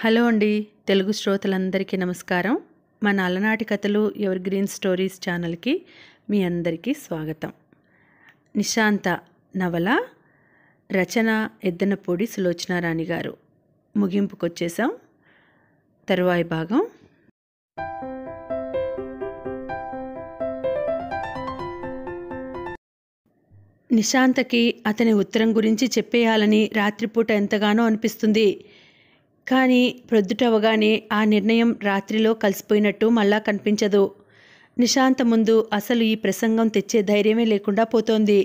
hello అండి తెలుగు శ్రోతలందరికీ నమస్కారం మన అలనాటి కథలు ఎవర్ గ్రీన్ స్టోరీస్ ఛానల్కి మీ అందరికీ స్వాగతం నిశాంత నవల రచన ఎద్దనపూడి సులోచనారాణి గారు ముగింపుకొచ్చేసాం తరువాయి భాగం నిశాంతకి అతని ఉత్తరం గురించి చెప్పేయాలని రాత్రిపూట ఎంతగానో అనిపిస్తుంది కానీ ప్రొద్దుటవగానే ఆ నిర్ణయం రాత్రిలో కలిసిపోయినట్టు మళ్ళా కనిపించదు నిశాంత ముందు అసలు ఈ ప్రసంగం తెచ్చే ధైర్యమే లేకుండా పోతోంది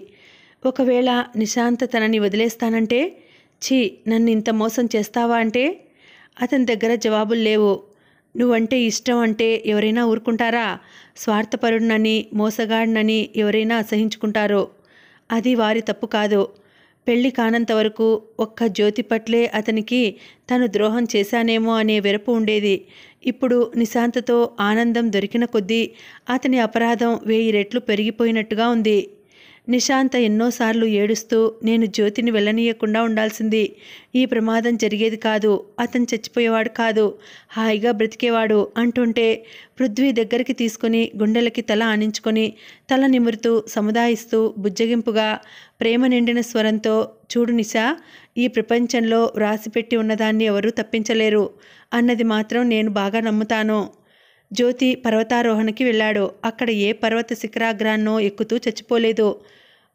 ఒకవేళ నిశాంత తనని వదిలేస్తానంటే ఛీ నన్ను ఇంత మోసం చేస్తావా అంటే అతని దగ్గర జవాబులు లేవు నువ్వంటే ఇష్టం అంటే ఎవరైనా ఊరుకుంటారా స్వార్థపరుడినని మోసగాడినని ఎవరైనా అసహించుకుంటారో అది వారి తప్పు కాదు పెళ్లి కానంత వరకు ఒక్క జ్యోతి పట్లే అతనికి తను ద్రోహం చేశానేమో అనే వెరపు ఉండేది ఇప్పుడు నిశాంతతో ఆనందం దొరికిన కొద్దీ అతని అపరాధం వెయ్యి రెట్లు పెరిగిపోయినట్టుగా ఉంది నిశాంత ఎన్నోసార్లు ఏడుస్తూ నేను జ్యోతిని వెళ్ళనీయకుండా ఉండాల్సింది ఈ ప్రమాదం జరిగేది కాదు అతను చచ్చిపోయేవాడు కాదు హాయిగా బ్రతికేవాడు అంటుంటే పృథ్వీ దగ్గరికి తీసుకుని గుండెలకి తల ఆనించుకొని తల నిమురుతూ సముదాయిస్తూ బుజ్జగింపుగా ప్రేమ నిండిన స్వరంతో చూడు నిశా ఈ ప్రపంచంలో వ్రాసిపెట్టి ఉన్నదాన్ని ఎవరూ తప్పించలేరు అన్నది మాత్రం నేను బాగా నమ్ముతాను జ్యోతి పర్వతారోహణకి వెళ్ళాడు అక్కడ ఏ పర్వత శిఖరాగ్రాన్నో ఎక్కుతూ చచ్చిపోలేదు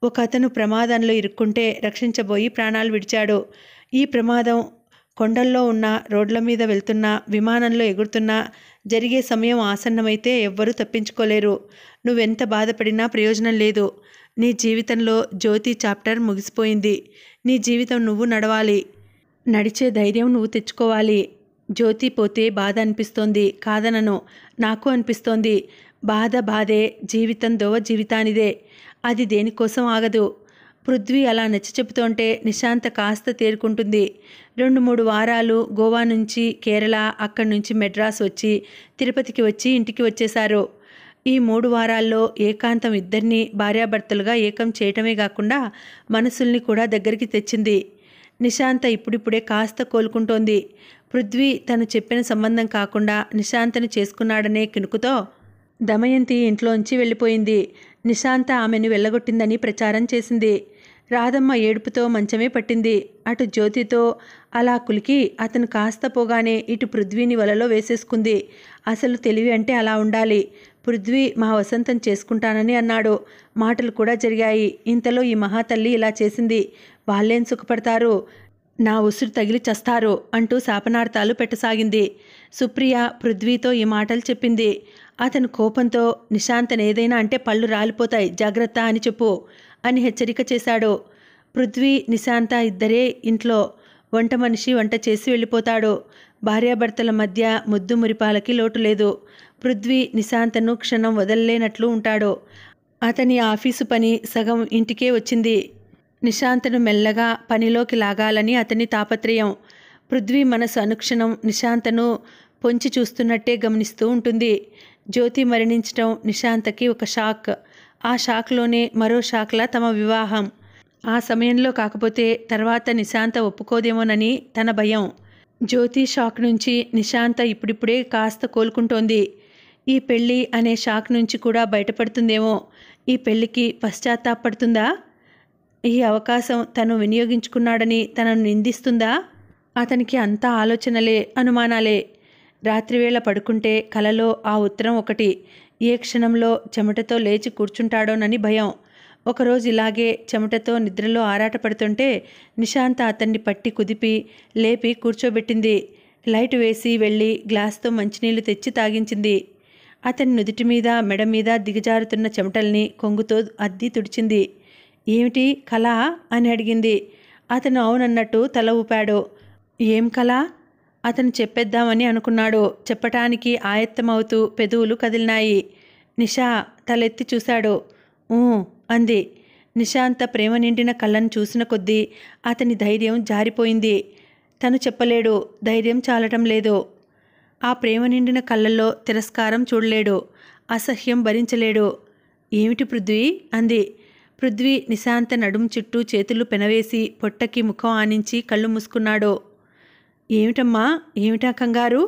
ఒక అతను ప్రమాదంలో ఇరుక్కుంటే రక్షించబోయి ప్రాణాలు విడిచాడు ఈ ప్రమాదం కొండల్లో ఉన్న రోడ్ల మీద వెళ్తున్నా విమానంలో ఎగురుతున్నా జరిగే సమయం ఆసన్నమైతే ఎవ్వరూ తప్పించుకోలేరు నువ్వెంత బాధపడినా ప్రయోజనం లేదు నీ జీవితంలో జ్యోతి చాప్టర్ ముగిసిపోయింది నీ జీవితం నువ్వు నడవాలి నడిచే ధైర్యం నువ్వు తెచ్చుకోవాలి జ్యోతి పోతే బాధ అనిపిస్తోంది కాదనను నాకు అనిపిస్తోంది బాధ బాధే జీవితం దోవ జీవితానిదే అది దేనికోసం ఆగదు పృథ్వీ అలా నచ్చి చెబుతోంటే నిశాంత కాస్త తేరుకుంటుంది రెండు మూడు వారాలు గోవా నుంచి కేరళ అక్కడి నుంచి మెడ్రాస్ వచ్చి తిరుపతికి వచ్చి ఇంటికి వచ్చేశారు ఈ మూడు వారాల్లో ఏకాంతం ఇద్దరినీ భార్యాభర్తలుగా ఏకం చేయటమే కాకుండా మనసుల్ని కూడా దగ్గరికి తెచ్చింది నిశాంత ఇప్పుడిప్పుడే కాస్త కోలుకుంటోంది పృథ్వీ తను చెప్పిన సంబంధం కాకుండా నిశాంతను చేసుకున్నాడనే కినుకుతో దమయంతి ఇంట్లోంచి వెళ్ళిపోయింది నిశాంత ఆమెను వెళ్ళగొట్టిందని ప్రచారం చేసింది రాధమ్మ ఏడుపుతో మంచమే పట్టింది అటు జ్యోతితో అలా కులికి అతను కాస్త పోగానే ఇటు పృథ్వీని వలలో వేసేసుకుంది అసలు తెలివి అంటే అలా ఉండాలి పృథ్వీ మా వసంతం చేసుకుంటానని అన్నాడు మాటలు కూడా జరిగాయి ఇంతలో ఈ మహాతల్లి ఇలా చేసింది వాళ్ళేం సుఖపడతారు నా ఉసురు తగిలి చస్తారు అంటూ శాపనార్థాలు పెట్టసాగింది సుప్రియ పృథ్వీతో ఈ మాటలు చెప్పింది అతను కోపంతో నిశాంతను ఏదైనా అంటే పళ్ళు రాలిపోతాయి జాగ్రత్త అని చెప్పు అని హెచ్చరిక చేశాడు పృథ్వీ నిశాంత ఇద్దరే ఇంట్లో వంట మనిషి వంట చేసి వెళ్ళిపోతాడు భార్యాభర్తల మధ్య ముద్దు మురిపాలకి లోటు లేదు పృథ్వీ నిశాంతను క్షణం వదలలేనట్లు ఉంటాడు అతని ఆఫీసు పని సగం ఇంటికే వచ్చింది నిశాంతను మెల్లగా పనిలోకి లాగాలని అతని తాపత్రయం పృథ్వీ మనసు అనుక్షణం నిశాంతను పొంచి చూస్తున్నట్టే గమనిస్తూ ఉంటుంది జ్యోతి మరణించడం నిశాంతకి ఒక షాక్ ఆ షాక్లోనే మరో షాక్లా తమ వివాహం ఆ సమయంలో కాకపోతే తర్వాత నిశాంత ఒప్పుకోదేమోనని తన భయం జ్యోతి షాక్ నుంచి నిశాంత ఇప్పుడిప్పుడే కాస్త కోలుకుంటోంది ఈ పెళ్ళి అనే షాక్ నుంచి కూడా బయటపడుతుందేమో ఈ పెళ్ళికి పశ్చాత్తాపడుతుందా ఈ అవకాశం తను వినియోగించుకున్నాడని తనను నిందిస్తుందా అతనికి అంత ఆలోచనలే అనుమానాలే రాత్రివేళ పడుకుంటే కలలో ఆ ఉత్తరం ఒకటి ఏ క్షణంలో చెమటతో లేచి కూర్చుంటాడోనని భయం ఒకరోజు ఇలాగే చెమటతో నిద్రలో ఆరాటపడుతుంటే నిశాంత అతన్ని పట్టి కుదిపి లేపి కూర్చోబెట్టింది లైట్ వేసి వెళ్ళి గ్లాస్తో మంచినీళ్లు తెచ్చి తాగించింది అతని నుదుటి మీద మెడ మీద దిగజారుతున్న చెమటల్ని కొంగుతో అద్ది తుడిచింది ఏమిటి కళ అని అడిగింది అతను అవునన్నట్టు తల ఊపాడు ఏం కళ అతను చెప్పేద్దామని అనుకున్నాడు చెప్పటానికి ఆయత్తమవుతూ పెదువులు కదిలినాయి నిషా తలెత్తి చూశాడు ఊ అంది నిషా అంత ప్రేమ నిండిన కళ్ళను చూసిన కొద్దీ అతని ధైర్యం జారిపోయింది తను చెప్పలేడు ధైర్యం చాలటం లేదు ఆ ప్రేమ నిండిన కళ్ళల్లో తిరస్కారం చూడలేడు అసహ్యం భరించలేడు ఏమిటి పృథ్వీ అంది పృథ్వీ నిశాంత నడుం చుట్టూ చేతులు పెనవేసి పొట్టకి ముఖం ఆనించి కళ్ళు మూసుకున్నాడో ఏమిటమ్మా ఏమిటా కంగారు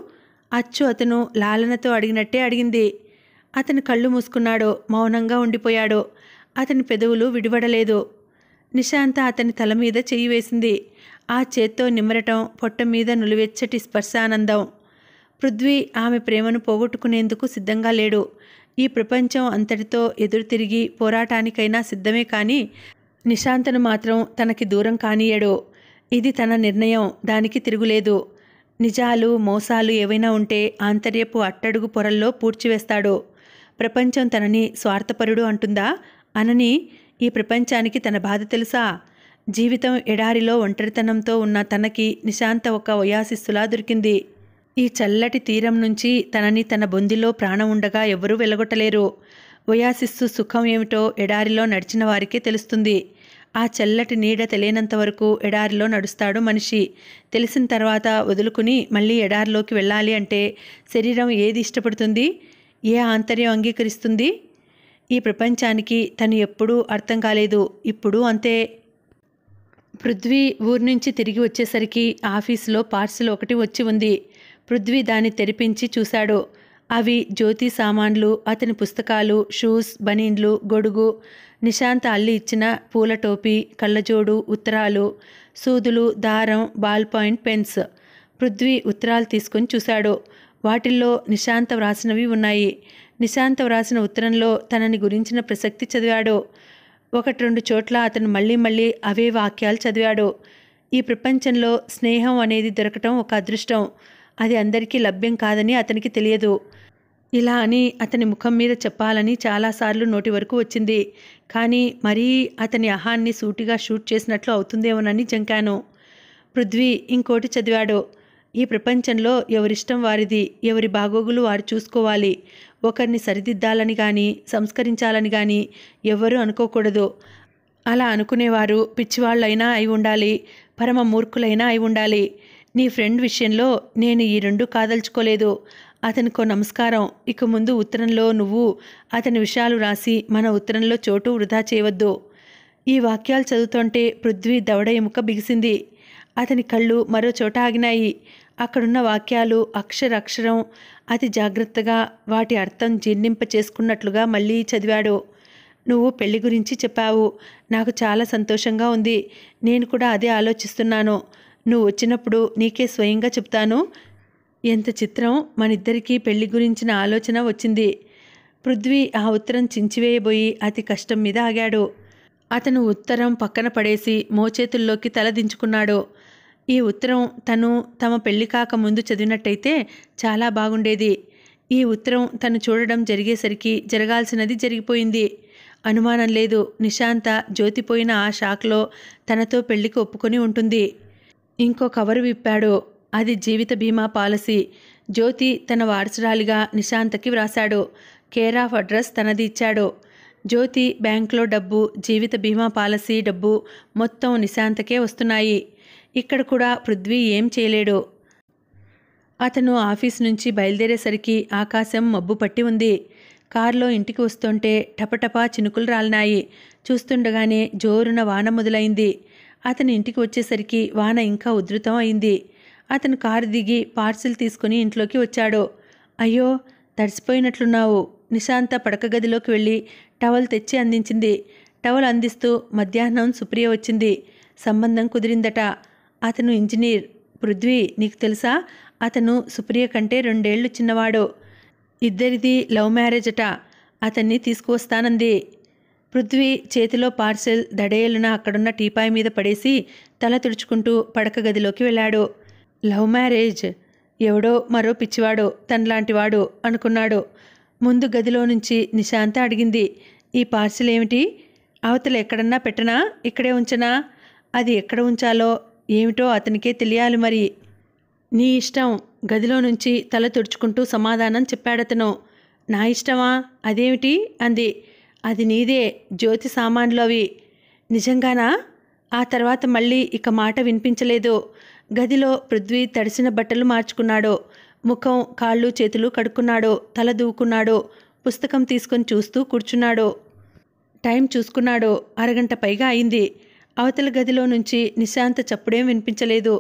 అచ్చు అతను లాలనతో అడిగినట్టే అడిగింది అతను కళ్ళు మూసుకున్నాడో మౌనంగా ఉండిపోయాడో అతని పెదవులు విడివడలేదు నిశాంత అతని తల మీద చెయ్యి వేసింది ఆ చేత్తో నిమ్మరటం పొట్ట మీద నులివెచ్చటి స్పర్శానందం పృథ్వీ ఆమె ప్రేమను పోగొట్టుకునేందుకు సిద్ధంగా లేడు ఈ ప్రపంచం అంతటితో ఎదురుతిరిగి పోరాటానికైనా సిద్ధమే కానీ నిశాంతను మాత్రం తనకి దూరం కానియడో ఇది తన నిర్ణయం దానికి తిరుగులేదు నిజాలు మోసాలు ఏవైనా ఉంటే ఆంతర్యపు అట్టడుగు పొరల్లో పూడ్చివేస్తాడో ప్రపంచం తనని స్వార్థపరుడు అంటుందా అనని ఈ ప్రపంచానికి తన బాధ తెలుసా జీవితం ఎడారిలో ఒంటరితనంతో ఉన్న తనకి నిశాంత ఒక వయాసిస్సులా దొరికింది ఈ చల్లటి తీరం నుంచి తనని తన బొందిలో ప్రాణం ఉండగా ఎవరూ వెలగొట్టలేరు ఒయాసిస్సు సుఖం ఏమిటో ఎడారిలో నడిచిన వారికే తెలుస్తుంది ఆ చల్లటి నీడ తెలియనంత వరకు ఎడారిలో నడుస్తాడు మనిషి తెలిసిన తర్వాత వదులుకుని మళ్ళీ ఎడారిలోకి వెళ్ళాలి అంటే శరీరం ఏది ఇష్టపడుతుంది ఏ ఆంతర్యం అంగీకరిస్తుంది ఈ ప్రపంచానికి తను ఎప్పుడూ అర్థం కాలేదు ఇప్పుడు అంతే పృథ్వీ ఊరి నుంచి తిరిగి వచ్చేసరికి ఆఫీసులో పార్సిల్ ఒకటి వచ్చి ఉంది పృథ్వీ దాన్ని తెరిపించి చూశాడు అవి జ్యోతి సామాన్లు అతని పుస్తకాలు షూస్ బనీన్లు గొడుగు నిశాంత అల్లి ఇచ్చిన పూల టోపీ కళ్ళజోడు ఉత్తరాలు సూదులు దారం బాల్ పాయింట్ పెన్స్ పృథ్వీ ఉత్తరాలు తీసుకుని చూశాడు వాటిల్లో నిశాంత వ్రాసినవి ఉన్నాయి నిశాంత వ్రాసిన ఉత్తరంలో తనని గురించిన ప్రసక్తి చదివాడు ఒకటి రెండు చోట్ల అతను మళ్ళీ మళ్ళీ అవే వాక్యాలు చదివాడు ఈ ప్రపంచంలో స్నేహం అనేది దొరకటం ఒక అదృష్టం అది అందరికీ లభ్యం కాదని అతనికి తెలియదు ఇలా అని అతని ముఖం మీద చెప్పాలని చాలాసార్లు నోటి వరకు వచ్చింది కానీ మరీ అతని అహాన్ని సూటిగా షూట్ చేసినట్లు అవుతుందేమోనని జంకాను పృథ్వీ ఇంకోటి చదివాడు ఈ ప్రపంచంలో ఎవరిష్టం వారిది ఎవరి బాగోగులు వారు చూసుకోవాలి ఒకరిని సరిదిద్దాలని కానీ సంస్కరించాలని కానీ ఎవ్వరూ అనుకోకూడదు అలా అనుకునేవారు పిచ్చివాళ్ళైనా అయి ఉండాలి పరమ మూర్ఖులైనా అయి ఉండాలి నీ ఫ్రెండ్ విషయంలో నేను ఈ రెండు కాదలుచుకోలేదు అతనికో నమస్కారం ఇక ముందు ఉత్తరంలో నువ్వు అతని విషయాలు రాసి మన ఉత్తరంలో చోటు వృధా చేయవద్దు ఈ వాక్యాలు చదువుతుంటే పృథ్వీ దవడ ఎముక బిగిసింది అతని కళ్ళు మరో చోట ఆగినాయి అక్కడున్న వాక్యాలు అక్షరక్షరం అతి జాగ్రత్తగా వాటి అర్థం జీర్ణింప చేసుకున్నట్లుగా మళ్ళీ చదివాడు నువ్వు పెళ్లి గురించి చెప్పావు నాకు చాలా సంతోషంగా ఉంది నేను కూడా అదే ఆలోచిస్తున్నాను నువ్వు వచ్చినప్పుడు నీకే స్వయంగా చెప్తాను ఎంత చిత్రం మనిద్దరికీ పెళ్లి గురించిన ఆలోచన వచ్చింది పృథ్వీ ఆ ఉత్తరం చించివేయబోయి అతి కష్టం మీద ఆగాడు అతను ఉత్తరం పక్కన పడేసి మోచేతుల్లోకి తలదించుకున్నాడు ఈ ఉత్తరం తను తమ పెళ్లి ముందు చదివినట్టయితే చాలా బాగుండేది ఈ ఉత్తరం తను చూడడం జరిగేసరికి జరగాల్సినది జరిగిపోయింది అనుమానం లేదు నిశాంత జ్యోతిపోయిన ఆ షాక్లో తనతో పెళ్లికి ఒప్పుకొని ఉంటుంది ఇంకో కవరు విప్పాడు అది జీవిత బీమా పాలసీ జ్యోతి తన వారసురాలిగా నిశాంతకి వ్రాశాడు కేర్ ఆఫ్ అడ్రస్ తనది ఇచ్చాడు జ్యోతి బ్యాంక్లో డబ్బు జీవిత బీమా పాలసీ డబ్బు మొత్తం నిశాంతకే వస్తున్నాయి ఇక్కడ కూడా పృథ్వీ ఏం చేయలేడు అతను ఆఫీస్ నుంచి బయలుదేరేసరికి ఆకాశం మబ్బు పట్టి ఉంది కారులో ఇంటికి వస్తుంటే టపటపా చినుకులు రాలినాయి చూస్తుండగానే జోరున వాన మొదలైంది అతని ఇంటికి వచ్చేసరికి వాన ఇంకా ఉధృతం అయింది అతను కారు దిగి పార్సిల్ తీసుకుని ఇంట్లోకి వచ్చాడు అయ్యో తడిసిపోయినట్లున్నావు నిశాంత పడక గదిలోకి వెళ్ళి టవల్ తెచ్చి అందించింది టవల్ అందిస్తూ మధ్యాహ్నం సుప్రియ వచ్చింది సంబంధం కుదిరిందట అతను ఇంజనీర్ పృథ్వీ నీకు తెలుసా అతను సుప్రియ కంటే రెండేళ్లు చిన్నవాడు ఇద్దరిది లవ్ మ్యారేజ్ అట అతన్ని తీసుకువస్తానంది పృథ్వీ చేతిలో పార్సెల్ దడేలున అక్కడున్న టీపాయ్ మీద పడేసి తల తుడుచుకుంటూ పడక గదిలోకి వెళ్ళాడు లవ్ మ్యారేజ్ ఎవడో మరో పిచ్చివాడో తనలాంటివాడు అనుకున్నాడు ముందు గదిలో నుంచి నిశాంత అడిగింది ఈ పార్సెల్ ఏమిటి అవతల ఎక్కడన్నా పెట్టనా ఇక్కడే ఉంచనా అది ఎక్కడ ఉంచాలో ఏమిటో అతనికే తెలియాలి మరి నీ ఇష్టం గదిలో నుంచి తల తుడుచుకుంటూ సమాధానం చెప్పాడతను నా ఇష్టమా అదేమిటి అంది అది నీదే జ్యోతి అవి నిజంగానా ఆ తర్వాత మళ్ళీ ఇక మాట వినిపించలేదు గదిలో పృథ్వీ తడిసిన బట్టలు మార్చుకున్నాడు ముఖం కాళ్ళు చేతులు కడుక్కున్నాడు తల దూకున్నాడు పుస్తకం తీసుకొని చూస్తూ కూర్చున్నాడు టైం చూసుకున్నాడు అరగంట పైగా అయింది అవతల గదిలో నుంచి నిశాంత చప్పుడేం వినిపించలేదు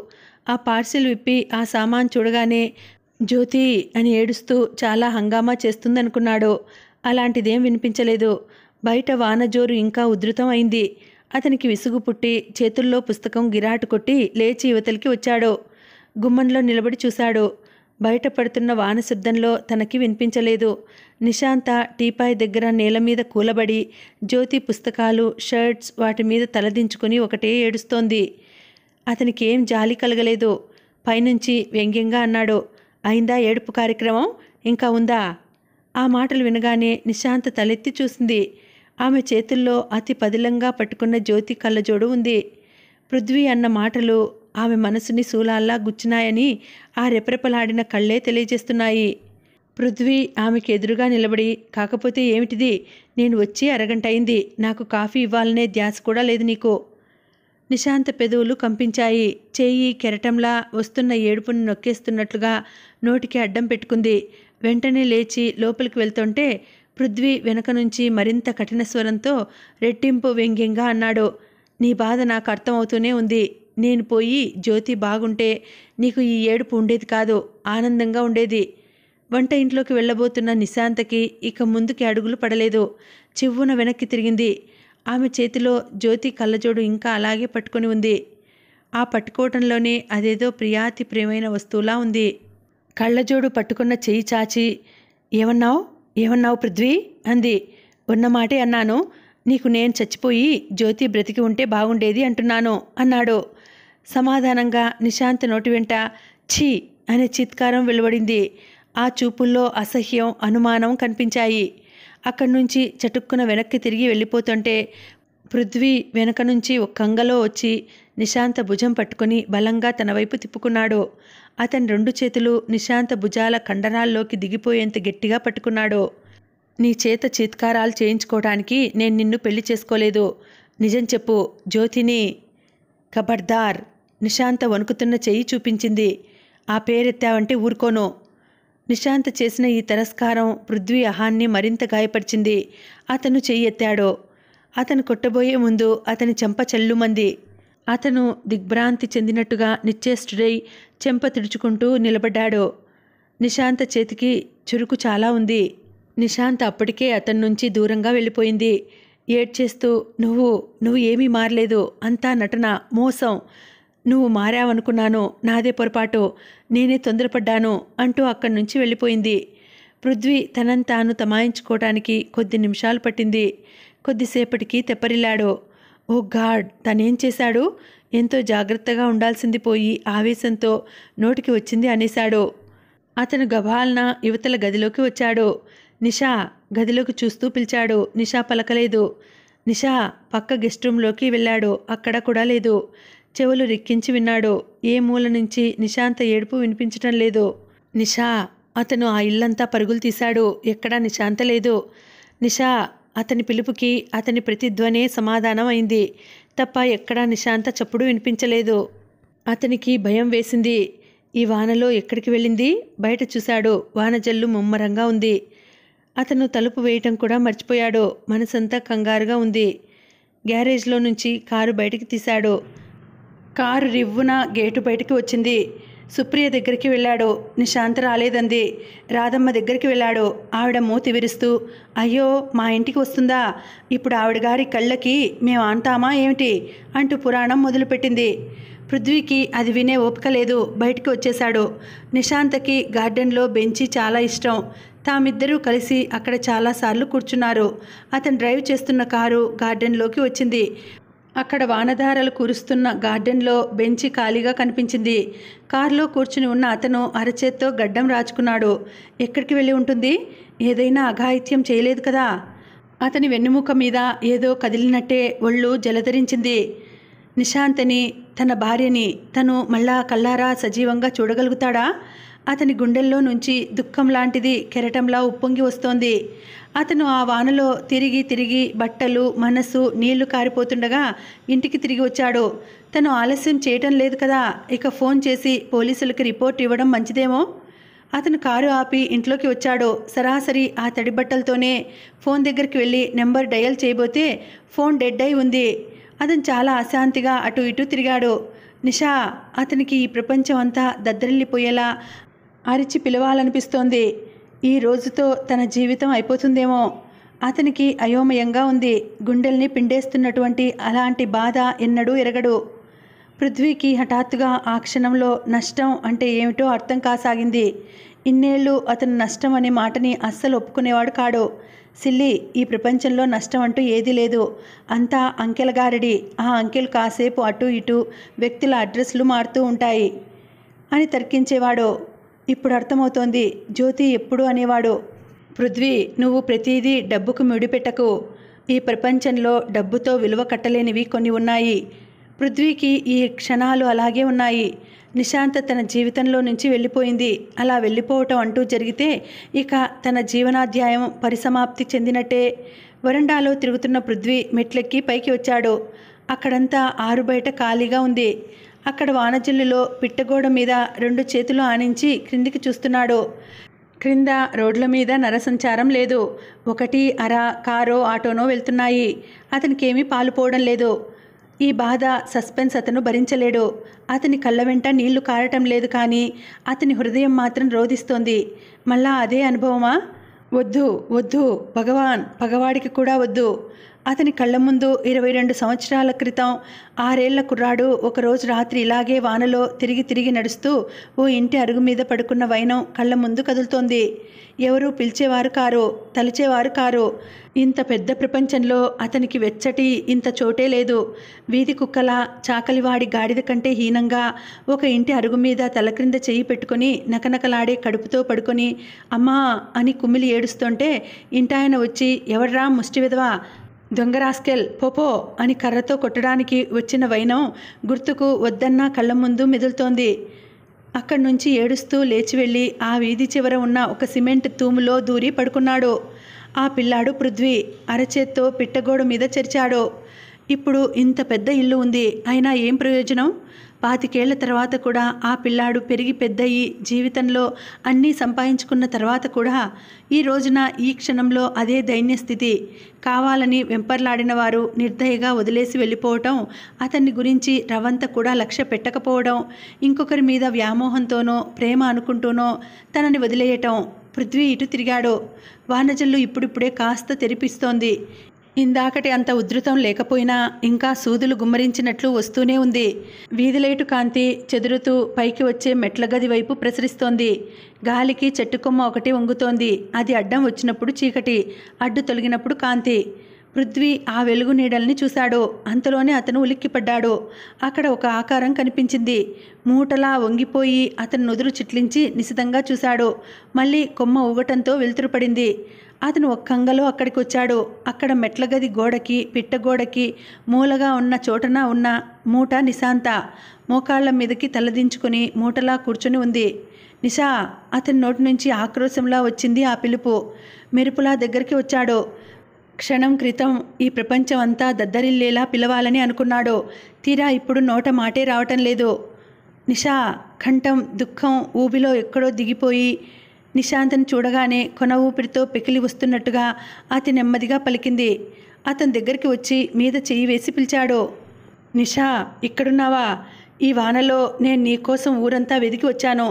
ఆ పార్సిల్ విప్పి ఆ సామాన్ చూడగానే జ్యోతి అని ఏడుస్తూ చాలా హంగామా చేస్తుందనుకున్నాడు అలాంటిదేం వినిపించలేదు బయట వానజోరు ఇంకా ఉధృతం అయింది అతనికి విసుగు పుట్టి చేతుల్లో పుస్తకం గిరాటు కొట్టి లేచి యువతలకి వచ్చాడు గుమ్మంలో నిలబడి చూశాడు బయట పడుతున్న వాన శబ్దంలో తనకి వినిపించలేదు నిశాంత టీపాయ్ దగ్గర నేల మీద కూలబడి జ్యోతి పుస్తకాలు షర్ట్స్ వాటి మీద తలదించుకుని ఒకటే ఏడుస్తోంది అతనికి ఏం జాలి కలగలేదు పైనుంచి వ్యంగ్యంగా అన్నాడు అయిందా ఏడుపు కార్యక్రమం ఇంకా ఉందా ఆ మాటలు వినగానే నిశాంత తలెత్తి చూసింది ఆమె చేతుల్లో అతి పదిలంగా పట్టుకున్న జ్యోతి కళ్ళజోడు ఉంది పృథ్వీ అన్న మాటలు ఆమె మనసుని శూలాల్లా గుచ్చినాయని ఆ రెపరెపలాడిన కళ్ళే తెలియజేస్తున్నాయి పృథ్వీ ఆమెకు ఎదురుగా నిలబడి కాకపోతే ఏమిటిది నేను వచ్చి అరగంట అయింది నాకు కాఫీ ఇవ్వాలనే ధ్యాస కూడా లేదు నీకు నిశాంత పెదవులు కంపించాయి చేయి కెరటంలా వస్తున్న ఏడుపును నొక్కేస్తున్నట్లుగా నోటికి అడ్డం పెట్టుకుంది వెంటనే లేచి లోపలికి వెళ్తుంటే పృథ్వీ వెనక నుంచి మరింత కఠిన స్వరంతో రెట్టింపు వ్యంగ్యంగా అన్నాడు నీ బాధ నాకు అర్థమవుతూనే ఉంది నేను పోయి జ్యోతి బాగుంటే నీకు ఈ ఏడుపు ఉండేది కాదు ఆనందంగా ఉండేది వంట ఇంట్లోకి వెళ్ళబోతున్న నిశాంతకి ఇక ముందుకి అడుగులు పడలేదు చివ్వున వెనక్కి తిరిగింది ఆమె చేతిలో జ్యోతి కళ్ళజోడు ఇంకా అలాగే పట్టుకొని ఉంది ఆ పట్టుకోవటంలోనే అదేదో ప్రియాతి ప్రియమైన వస్తువులా ఉంది కళ్ళజోడు పట్టుకున్న చెయ్యి చాచి ఏమన్నావు ఏమన్నావు పృథ్వీ అంది ఉన్నమాటే అన్నాను నీకు నేను చచ్చిపోయి జ్యోతి బ్రతికి ఉంటే బాగుండేది అంటున్నాను అన్నాడు సమాధానంగా నిశాంత్ నోటి వెంట ఛీ అనే చిత్కారం వెలువడింది ఆ చూపుల్లో అసహ్యం అనుమానం కనిపించాయి అక్కడి నుంచి చటుక్కున వెనక్కి తిరిగి వెళ్ళిపోతుంటే పృథ్వీ వెనక నుంచి ఒక కంగలో వచ్చి నిశాంత భుజం పట్టుకుని బలంగా తన వైపు తిప్పుకున్నాడు అతని రెండు చేతులు నిశాంత భుజాల కండరాల్లోకి దిగిపోయేంత గట్టిగా పట్టుకున్నాడో నీ చేత చిత్కారాలు చేయించుకోవడానికి నేను నిన్ను పెళ్లి చేసుకోలేదు నిజం చెప్పు జ్యోతిని కబర్దార్ నిశాంత వణుకుతున్న చెయ్యి చూపించింది ఆ పేరెత్తావంటే ఊరుకోను నిశాంత చేసిన ఈ తిరస్కారం పృథ్వీ అహాన్ని మరింత గాయపరిచింది అతను చెయ్యి ఎత్తాడో అతను కొట్టబోయే ముందు అతని చెంప చెల్లుమంది అతను దిగ్భ్రాంతి చెందినట్టుగా నిశ్చేష్టుడై చెంప తిడుచుకుంటూ నిలబడ్డాడు నిశాంత చేతికి చురుకు చాలా ఉంది నిశాంత్ అప్పటికే అతని నుంచి దూరంగా వెళ్ళిపోయింది ఏడ్చేస్తూ నువ్వు నువ్వు ఏమీ మారలేదు అంతా నటన మోసం నువ్వు మారావనుకున్నాను నాదే పొరపాటు నేనే తొందరపడ్డాను అంటూ అక్కడి నుంచి వెళ్ళిపోయింది పృథ్వీ తనంతాను తమాయించుకోవటానికి కొద్ది నిమిషాలు పట్టింది కొద్దిసేపటికి తెప్పరిల్లాడు ఓ గాడ్ తనేం చేశాడు ఎంతో జాగ్రత్తగా ఉండాల్సింది పోయి ఆవేశంతో నోటికి వచ్చింది అనేశాడు అతను గభాల్న యువతల గదిలోకి వచ్చాడు నిషా గదిలోకి చూస్తూ పిలిచాడు నిషా పలకలేదు నిషా పక్క గెస్ట్ రూమ్లోకి వెళ్ళాడు అక్కడ కూడా లేదు చెవులు రిక్కించి విన్నాడు ఏ మూల నుంచి నిశాంత ఏడుపు వినిపించటం లేదు నిషా అతను ఆ ఇల్లంతా పరుగులు తీశాడు ఎక్కడా నిశాంత లేదు నిషా అతని పిలుపుకి అతని ప్రతిధ్వనే సమాధానం అయింది తప్ప ఎక్కడా నిశాంత చప్పుడు వినిపించలేదు అతనికి భయం వేసింది ఈ వానలో ఎక్కడికి వెళ్ళింది బయట చూశాడు వానజల్లు ముమ్మరంగా ఉంది అతను తలుపు వేయటం కూడా మర్చిపోయాడు మనసంతా కంగారుగా ఉంది గ్యారేజ్లో నుంచి కారు బయటికి తీశాడు కారు రివ్వున గేటు బయటికి వచ్చింది సుప్రియ దగ్గరికి వెళ్ళాడు నిశాంత రాలేదంది రాధమ్మ దగ్గరికి వెళ్ళాడు ఆవిడ మూతి విరుస్తూ అయ్యో మా ఇంటికి వస్తుందా ఇప్పుడు ఆవిడ గారి కళ్ళకి మేము అంటామా ఏమిటి అంటూ పురాణం మొదలుపెట్టింది పృథ్వీకి అది వినే ఓపిక లేదు బయటికి వచ్చేశాడు నిశాంతకి గార్డెన్లో బెంచి చాలా ఇష్టం తామిద్దరూ కలిసి అక్కడ చాలాసార్లు కూర్చున్నారు అతను డ్రైవ్ చేస్తున్న కారు గార్డెన్లోకి వచ్చింది అక్కడ వానధారలు కురుస్తున్న గార్డెన్లో బెంచి ఖాళీగా కనిపించింది కారులో కూర్చుని ఉన్న అతను అరచేత్తో గడ్డం రాచుకున్నాడు ఎక్కడికి వెళ్ళి ఉంటుంది ఏదైనా అఘాయిత్యం చేయలేదు కదా అతని వెన్నుముక మీద ఏదో కదిలినట్టే ఒళ్ళు జలధరించింది నిశాంతని తన భార్యని తను మళ్ళా కల్లారా సజీవంగా చూడగలుగుతాడా అతని గుండెల్లో నుంచి దుఃఖం లాంటిది కెరటంలా ఉప్పొంగి వస్తోంది అతను ఆ వానలో తిరిగి తిరిగి బట్టలు మనసు నీళ్లు కారిపోతుండగా ఇంటికి తిరిగి వచ్చాడు తను ఆలస్యం చేయటం లేదు కదా ఇక ఫోన్ చేసి పోలీసులకి రిపోర్ట్ ఇవ్వడం మంచిదేమో అతను కారు ఆపి ఇంట్లోకి వచ్చాడు సరాసరి ఆ తడి బట్టలతోనే ఫోన్ దగ్గరికి వెళ్ళి నెంబర్ డయల్ చేయబోతే ఫోన్ డెడ్ అయి ఉంది అతను చాలా అశాంతిగా అటు ఇటు తిరిగాడు నిషా అతనికి ఈ ప్రపంచం అంతా దద్దరిల్లిపోయేలా అరిచి పిలవాలనిపిస్తోంది ఈ రోజుతో తన జీవితం అయిపోతుందేమో అతనికి అయోమయంగా ఉంది గుండెల్ని పిండేస్తున్నటువంటి అలాంటి బాధ ఎన్నడూ ఎరగడు పృథ్వీకి హఠాత్తుగా ఆ క్షణంలో నష్టం అంటే ఏమిటో అర్థం కాసాగింది ఇన్నేళ్ళు అతను నష్టం అనే మాటని అస్సలు ఒప్పుకునేవాడు కాడు సిల్లి ఈ ప్రపంచంలో నష్టం అంటూ ఏదీ లేదు అంతా అంకెల గారడి ఆ అంకెలు కాసేపు అటు ఇటు వ్యక్తుల అడ్రస్లు మారుతూ ఉంటాయి అని తర్కించేవాడు ఇప్పుడు అర్థమవుతోంది జ్యోతి ఎప్పుడు అనేవాడు పృథ్వీ నువ్వు ప్రతిదీ డబ్బుకు ముడిపెట్టకు ఈ ప్రపంచంలో డబ్బుతో విలువ కట్టలేనివి కొన్ని ఉన్నాయి పృథ్వీకి ఈ క్షణాలు అలాగే ఉన్నాయి నిశాంత తన జీవితంలో నుంచి వెళ్ళిపోయింది అలా వెళ్ళిపోవటం అంటూ జరిగితే ఇక తన జీవనాధ్యాయం పరిసమాప్తి చెందినట్టే వరండాలో తిరుగుతున్న పృథ్వీ మెట్లెక్కి పైకి వచ్చాడు అక్కడంతా ఆరు బయట ఖాళీగా ఉంది అక్కడ వానజిల్లులో పిట్టగోడ మీద రెండు చేతులు ఆనించి క్రిందికి చూస్తున్నాడు క్రింద రోడ్ల మీద నరసంచారం లేదు ఒకటి అర కారో ఆటోనో వెళ్తున్నాయి అతనికేమీ పాలుపోవడం లేదు ఈ బాధ సస్పెన్స్ అతను భరించలేడు అతని కళ్ళ వెంట నీళ్లు కారటం లేదు కానీ అతని హృదయం మాత్రం రోధిస్తోంది మళ్ళా అదే అనుభవమా వద్దు వద్దు భగవాన్ పగవాడికి కూడా వద్దు అతని కళ్ళ ముందు ఇరవై రెండు సంవత్సరాల క్రితం ఆరేళ్ల కుర్రాడు ఒకరోజు రాత్రి ఇలాగే వానలో తిరిగి తిరిగి నడుస్తూ ఓ ఇంటి అరుగు మీద పడుకున్న వైనం కళ్ళ ముందు కదులుతోంది ఎవరూ పిలిచేవారు కారు తలిచేవారు కారు ఇంత పెద్ద ప్రపంచంలో అతనికి వెచ్చటి ఇంత చోటే లేదు వీధి కుక్కల చాకలివాడి గాడిద కంటే హీనంగా ఒక ఇంటి అరుగు మీద తల క్రింద చెయ్యి పెట్టుకుని నకనకలాడే కడుపుతో పడుకొని అమ్మా అని కుమిలి ఏడుస్తుంటే ఇంటాయన వచ్చి ఎవడ్రా ముష్టి విధవా దొంగ రాస్కెల్ పోపో అని కర్రతో కొట్టడానికి వచ్చిన వైనం గుర్తుకు వద్దన్న కళ్ళ ముందు మెదులుతోంది అక్కడి నుంచి ఏడుస్తూ లేచి వెళ్ళి ఆ వీధి చివర ఉన్న ఒక సిమెంట్ తూములో దూరి పడుకున్నాడు ఆ పిల్లాడు పృథ్వీ అరచేత్తో పిట్టగోడు మీద చెరిచాడు ఇప్పుడు ఇంత పెద్ద ఇల్లు ఉంది అయినా ఏం ప్రయోజనం పాతికేళ్ల తర్వాత కూడా ఆ పిల్లాడు పెరిగి పెద్దయి జీవితంలో అన్నీ సంపాదించుకున్న తర్వాత కూడా ఈ రోజున ఈ క్షణంలో అదే దైన్యస్థితి కావాలని వెంపర్లాడిన వారు నిర్దయగా వదిలేసి వెళ్ళిపోవటం అతన్ని గురించి రవంత కూడా లక్ష్య పెట్టకపోవడం ఇంకొకరి మీద వ్యామోహంతోనో ప్రేమ అనుకుంటూనో తనని వదిలేయటం పృథ్వీ ఇటు తిరిగాడో వానజల్లు ఇప్పుడిప్పుడే కాస్త తెరిపిస్తోంది ఇందాకటి అంత ఉధృతం లేకపోయినా ఇంకా సూదులు గుమ్మరించినట్లు వస్తూనే ఉంది వీధిలైటు కాంతి చెదురుతూ పైకి వచ్చే మెట్ల గది వైపు ప్రసరిస్తోంది గాలికి చెట్టుకొమ్మ ఒకటి వంగుతోంది అది అడ్డం వచ్చినప్పుడు చీకటి అడ్డు తొలగినప్పుడు కాంతి పృథ్వీ ఆ వెలుగు నీడల్ని చూశాడు అంతలోనే అతను ఉలిక్కిపడ్డాడు అక్కడ ఒక ఆకారం కనిపించింది మూటలా వంగిపోయి అతను నుదురు చిట్లించి నిశితంగా చూశాడు మళ్ళీ కొమ్మ ఊగటంతో వెలుతురుపడింది అతను ఒక్కంగలో అక్కడికి వచ్చాడు అక్కడ మెట్ల గది గోడకి పిట్టగోడకి మూలగా ఉన్న చోటన ఉన్న మూట నిశాంత మోకాళ్ళ మీదకి తలదించుకుని మూటలా కూర్చుని ఉంది నిషా అతని నోటి నుంచి ఆక్రోశంలా వచ్చింది ఆ పిలుపు మెరుపులా దగ్గరికి వచ్చాడు క్షణం క్రితం ఈ ప్రపంచం అంతా దద్దరిల్లేలా పిలవాలని అనుకున్నాడు తీరా ఇప్పుడు నోట మాటే రావటం లేదు నిషా కంఠం దుఃఖం ఊబిలో ఎక్కడో దిగిపోయి నిశాంతను చూడగానే కొన ఊపిరితో పెకిలి వస్తున్నట్టుగా అతి నెమ్మదిగా పలికింది అతని దగ్గరికి వచ్చి మీద చెయ్యి వేసి పిలిచాడు నిషా ఇక్కడున్నావా ఈ వానలో నేను నీకోసం ఊరంతా వెదికి వచ్చాను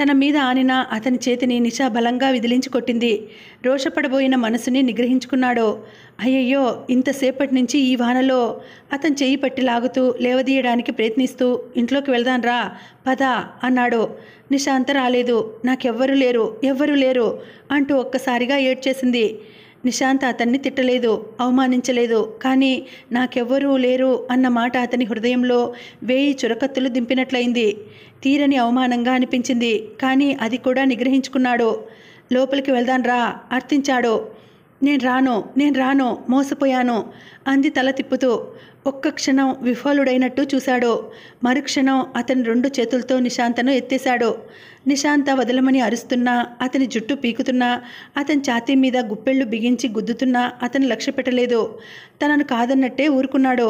తన మీద ఆనిన అతని చేతిని నిషా బలంగా విదిలించి కొట్టింది రోషపడబోయిన మనసుని నిగ్రహించుకున్నాడో అయ్యయ్యో ఇంతసేపటి నుంచి ఈ వానలో అతను చేయి పట్టి లాగుతూ లేవదీయడానికి ప్రయత్నిస్తూ ఇంట్లోకి వెళ్దాం రా పద అన్నాడు నిషా అంత రాలేదు నాకెవ్వరూ లేరు ఎవ్వరూ లేరు అంటూ ఒక్కసారిగా ఏడ్చేసింది నిశాంత్ అతన్ని తిట్టలేదు అవమానించలేదు కానీ నాకెవ్వరూ లేరు అన్న మాట అతని హృదయంలో వేయి చురకత్తులు దింపినట్లయింది తీరని అవమానంగా అనిపించింది కానీ అది కూడా నిగ్రహించుకున్నాడు లోపలికి వెళ్దాం రా అర్థించాడు నేను రాను నేను రాను మోసపోయాను అంది తల తిప్పుతూ ఒక్క క్షణం విఫలుడైనట్టు చూశాడో మరుక్షణం అతని రెండు చేతులతో నిశాంతను ఎత్తేశాడో నిశాంత వదలమని అరుస్తున్నా అతని జుట్టు పీకుతున్నా అతని ఛాతీ మీద గుప్పెళ్ళు బిగించి గుద్దుతున్నా అతను లక్ష్య పెట్టలేదు తనను కాదన్నట్టే ఊరుకున్నాడో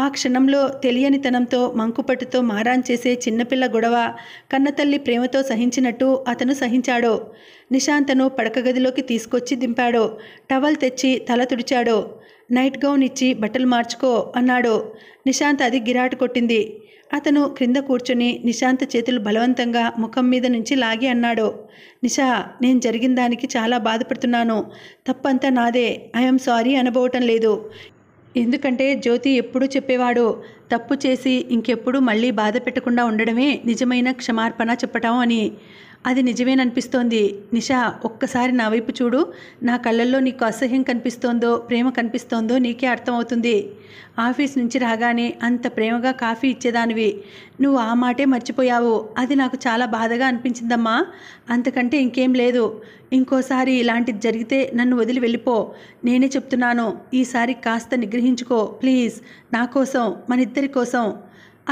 ఆ క్షణంలో తెలియనితనంతో మంకుపట్టుతో మారాన్ చేసే చిన్నపిల్ల గొడవ కన్నతల్లి ప్రేమతో సహించినట్టు అతను సహించాడో నిశాంతను పడకగదిలోకి తీసుకొచ్చి దింపాడో టవల్ తెచ్చి తల తుడిచాడో నైట్ గౌన్ ఇచ్చి బట్టలు మార్చుకో అన్నాడో నిశాంత్ అది గిరాటు కొట్టింది అతను క్రింద కూర్చొని నిశాంత్ చేతులు బలవంతంగా ముఖం మీద నుంచి లాగి అన్నాడు నిషా నేను జరిగిన దానికి చాలా బాధపడుతున్నాను తప్పంతా నాదే ఐఎమ్ సారీ అనబోవటం లేదు ఎందుకంటే జ్యోతి ఎప్పుడూ చెప్పేవాడు తప్పు చేసి ఇంకెప్పుడు మళ్ళీ బాధ పెట్టకుండా ఉండడమే నిజమైన క్షమార్పణ చెప్పటం అని అది నిజమేననిపిస్తోంది నిషా ఒక్కసారి నా వైపు చూడు నా కళ్ళల్లో నీకు అసహ్యం కనిపిస్తోందో ప్రేమ కనిపిస్తోందో నీకే అర్థమవుతుంది ఆఫీస్ నుంచి రాగానే అంత ప్రేమగా కాఫీ ఇచ్చేదానివి నువ్వు ఆ మాటే మర్చిపోయావు అది నాకు చాలా బాధగా అనిపించిందమ్మా అంతకంటే ఇంకేం లేదు ఇంకోసారి ఇలాంటిది జరిగితే నన్ను వదిలి వెళ్ళిపో నేనే చెప్తున్నాను ఈసారి కాస్త నిగ్రహించుకో ప్లీజ్ నా కోసం మనిద్దరి కోసం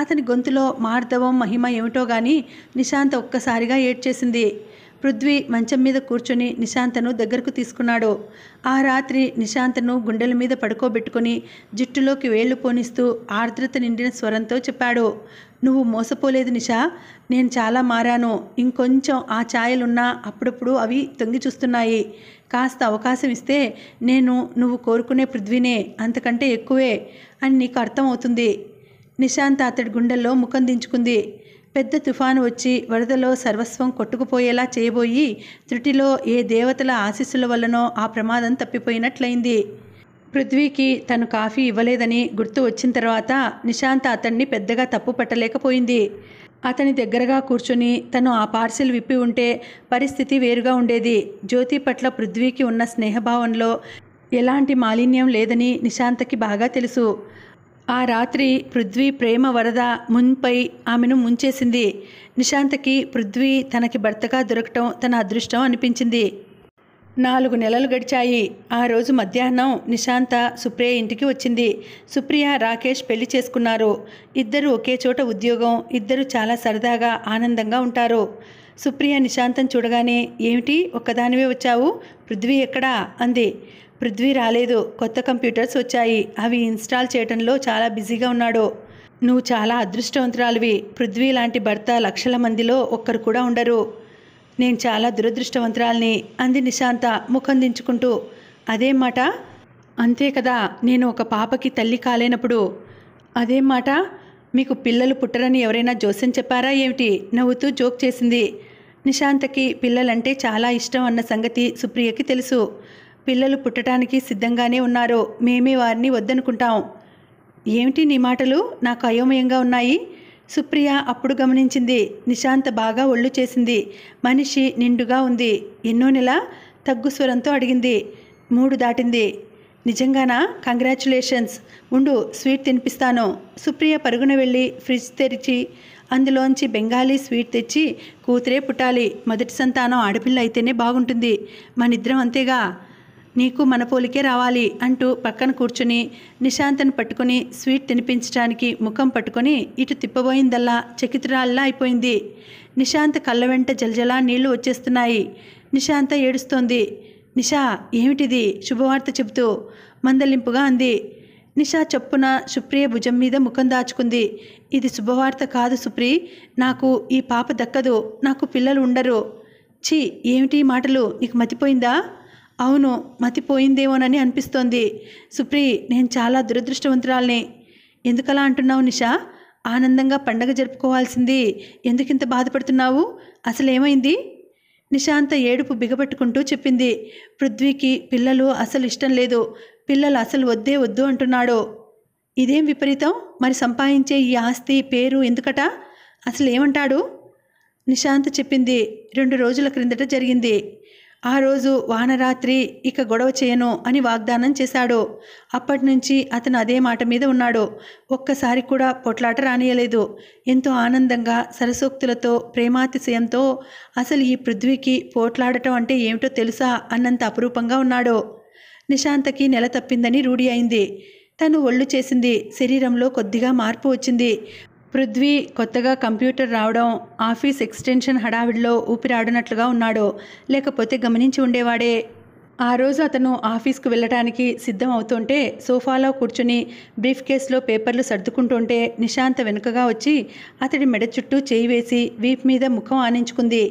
అతని గొంతులో మార్ధవం మహిమ ఏమిటో గాని నిశాంత ఒక్కసారిగా ఏడ్చేసింది పృథ్వీ మంచం మీద కూర్చొని నిశాంతను దగ్గరకు తీసుకున్నాడు ఆ రాత్రి నిశాంతను గుండెల మీద పడుకోబెట్టుకుని జుట్టులోకి వేళ్లు పోనిస్తూ ఆర్ద్రత నిండిన స్వరంతో చెప్పాడు నువ్వు మోసపోలేదు నిషా నేను చాలా మారాను ఇంకొంచెం ఆ ఛాయలున్నా అప్పుడప్పుడు అవి తొంగి చూస్తున్నాయి కాస్త అవకాశం ఇస్తే నేను నువ్వు కోరుకునే పృథ్వీనే అంతకంటే ఎక్కువే అని నీకు అర్థమవుతుంది నిశాంత అతడి గుండెల్లో ముఖం దించుకుంది పెద్ద తుఫాను వచ్చి వరదలో సర్వస్వం కొట్టుకుపోయేలా చేయబోయి త్రుటిలో ఏ దేవతల ఆశీస్సుల వల్లనో ఆ ప్రమాదం తప్పిపోయినట్లయింది పృథ్వీకి తను కాఫీ ఇవ్వలేదని గుర్తు వచ్చిన తర్వాత నిశాంత అతన్ని పెద్దగా తప్పు పట్టలేకపోయింది అతని దగ్గరగా కూర్చుని తను ఆ పార్సిల్ విప్పి ఉంటే పరిస్థితి వేరుగా ఉండేది జ్యోతి పట్ల పృథ్వీకి ఉన్న స్నేహభావంలో ఎలాంటి మాలిన్యం లేదని నిశాంతకి బాగా తెలుసు ఆ రాత్రి పృథ్వీ ప్రేమ వరద మున్పై ఆమెను ముంచేసింది నిశాంతకి పృథ్వీ తనకి భర్తగా దొరకటం తన అదృష్టం అనిపించింది నాలుగు నెలలు గడిచాయి ఆ రోజు మధ్యాహ్నం నిశాంత సుప్రియ ఇంటికి వచ్చింది సుప్రియ రాకేష్ పెళ్లి చేసుకున్నారు ఇద్దరు ఒకే చోట ఉద్యోగం ఇద్దరు చాలా సరదాగా ఆనందంగా ఉంటారు సుప్రియ నిశాంతం చూడగానే ఏమిటి ఒక్కదానివే వచ్చావు పృథ్వీ ఎక్కడా అంది పృథ్వీ రాలేదు కొత్త కంప్యూటర్స్ వచ్చాయి అవి ఇన్స్టాల్ చేయడంలో చాలా బిజీగా ఉన్నాడు నువ్వు చాలా అదృష్టవంతురాలివి పృథ్వీ లాంటి భర్త లక్షల మందిలో ఒక్కరు కూడా ఉండరు నేను చాలా దురదృష్టవంతురాల్ని అంది నిశాంత ముఖం దించుకుంటూ అదేం మాట అంతే కదా నేను ఒక పాపకి తల్లి కాలేనప్పుడు అదేం మాట మీకు పిల్లలు పుట్టరని ఎవరైనా జోస్యం చెప్పారా ఏమిటి నవ్వుతూ జోక్ చేసింది నిశాంతకి పిల్లలంటే చాలా ఇష్టం అన్న సంగతి సుప్రియకి తెలుసు పిల్లలు పుట్టడానికి సిద్ధంగానే ఉన్నారో మేమే వారిని వద్దనుకుంటాం ఏమిటి నీ మాటలు నాకు అయోమయంగా ఉన్నాయి సుప్రియ అప్పుడు గమనించింది నిశాంత బాగా ఒళ్ళు చేసింది మనిషి నిండుగా ఉంది ఎన్నో నెల తగ్గు స్వరంతో అడిగింది మూడు దాటింది నిజంగానా కంగ్రాచులేషన్స్ ఉండు స్వీట్ తినిపిస్తాను సుప్రియ పరుగున వెళ్ళి ఫ్రిడ్జ్ తెరిచి అందులోంచి బెంగాలీ స్వీట్ తెచ్చి కూతురే పుట్టాలి మొదటి సంతానం ఆడపిల్ల అయితేనే బాగుంటుంది మనిద్దరం అంతేగా నీకు మన పోలికే రావాలి అంటూ పక్కన కూర్చుని నిశాంతను పట్టుకుని స్వీట్ తినిపించడానికి ముఖం పట్టుకొని ఇటు తిప్పబోయిందల్లా చకితురాల్లా అయిపోయింది నిశాంత్ కళ్ళ వెంట జలజలా నీళ్లు వచ్చేస్తున్నాయి నిశాంత ఏడుస్తోంది నిషా ఏమిటిది శుభవార్త చెబుతూ మందలింపుగా అంది నిషా చొప్పున సుప్రియ భుజం మీద ముఖం దాచుకుంది ఇది శుభవార్త కాదు సుప్రి నాకు ఈ పాప దక్కదు నాకు పిల్లలు ఉండరు ఛీ ఏమిటి మాటలు నీకు మతిపోయిందా అవును మతిపోయిందేమోనని అనిపిస్తోంది సుప్రి నేను చాలా దురదృష్టవంతురాల్ని ఎందుకలా అంటున్నావు నిషా ఆనందంగా పండగ జరుపుకోవాల్సింది ఎందుకింత బాధపడుతున్నావు అసలేమైంది ఏమైంది నిశాంత ఏడుపు బిగపెట్టుకుంటూ చెప్పింది పృథ్వీకి పిల్లలు అసలు ఇష్టం లేదు పిల్లలు అసలు వద్దే వద్దు అంటున్నాడు ఇదేం విపరీతం మరి సంపాదించే ఈ ఆస్తి పేరు ఎందుకట అసలు ఏమంటాడు నిశాంత చెప్పింది రెండు రోజుల క్రిందట జరిగింది ఆ రోజు వానరాత్రి ఇక గొడవ చేయను అని వాగ్దానం చేశాడు అప్పటి నుంచి అతను అదే మాట మీద ఉన్నాడు ఒక్కసారి కూడా పొట్లాట రానియలేదు ఎంతో ఆనందంగా సరసోక్తులతో ప్రేమాతిశయంతో అసలు ఈ పృథ్వీకి పోట్లాడటం అంటే ఏమిటో తెలుసా అన్నంత అపురూపంగా ఉన్నాడు నిశాంతకి నెల తప్పిందని రూఢి అయింది తను ఒళ్ళు చేసింది శరీరంలో కొద్దిగా మార్పు వచ్చింది పృథ్వీ కొత్తగా కంప్యూటర్ రావడం ఆఫీస్ ఎక్స్టెన్షన్ హడావిడిలో ఊపిరాడినట్లుగా ఉన్నాడో లేకపోతే గమనించి ఉండేవాడే ఆ రోజు అతను ఆఫీస్కు వెళ్ళడానికి సిద్ధం అవుతుంటే సోఫాలో కూర్చుని బ్రీఫ్ కేసులో పేపర్లు సర్దుకుంటుంటే నిశాంత వెనుకగా వచ్చి అతడి మెడ చుట్టూ చేయి వేసి వీప్ మీద ముఖం ఆనించుకుంది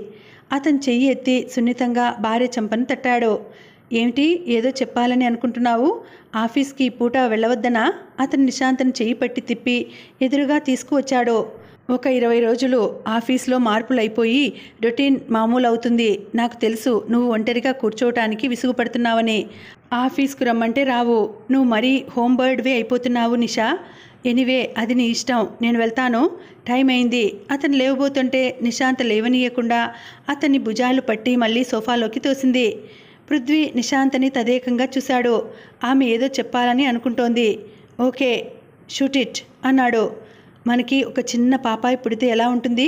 అతను చెయ్యి ఎత్తి సున్నితంగా భార్య చెంపను తట్టాడు ఏమిటి ఏదో చెప్పాలని అనుకుంటున్నావు ఆఫీస్కి పూట వెళ్ళవద్దనా అతను నిశాంతను చేయి పట్టి తిప్పి ఎదురుగా తీసుకువచ్చాడో ఒక ఇరవై రోజులు ఆఫీస్లో మార్పులైపోయి రొటీన్ మామూలు అవుతుంది నాకు తెలుసు నువ్వు ఒంటరిగా కూర్చోవటానికి విసుగుపడుతున్నావని ఆఫీస్కు రమ్మంటే రావు నువ్వు మరీ హోంబర్డ్వే అయిపోతున్నావు నిషా ఎనీవే అది నీ ఇష్టం నేను వెళ్తాను టైం అయింది అతను లేవబోతుంటే నిశాంత లేవనీయకుండా అతన్ని భుజాలు పట్టి మళ్ళీ సోఫాలోకి తోసింది పృథ్వీ నిశాంతని తదేకంగా చూశాడు ఆమె ఏదో చెప్పాలని అనుకుంటోంది ఓకే షూట్ ఇట్ అన్నాడు మనకి ఒక చిన్న పాపాయి పుడితే ఎలా ఉంటుంది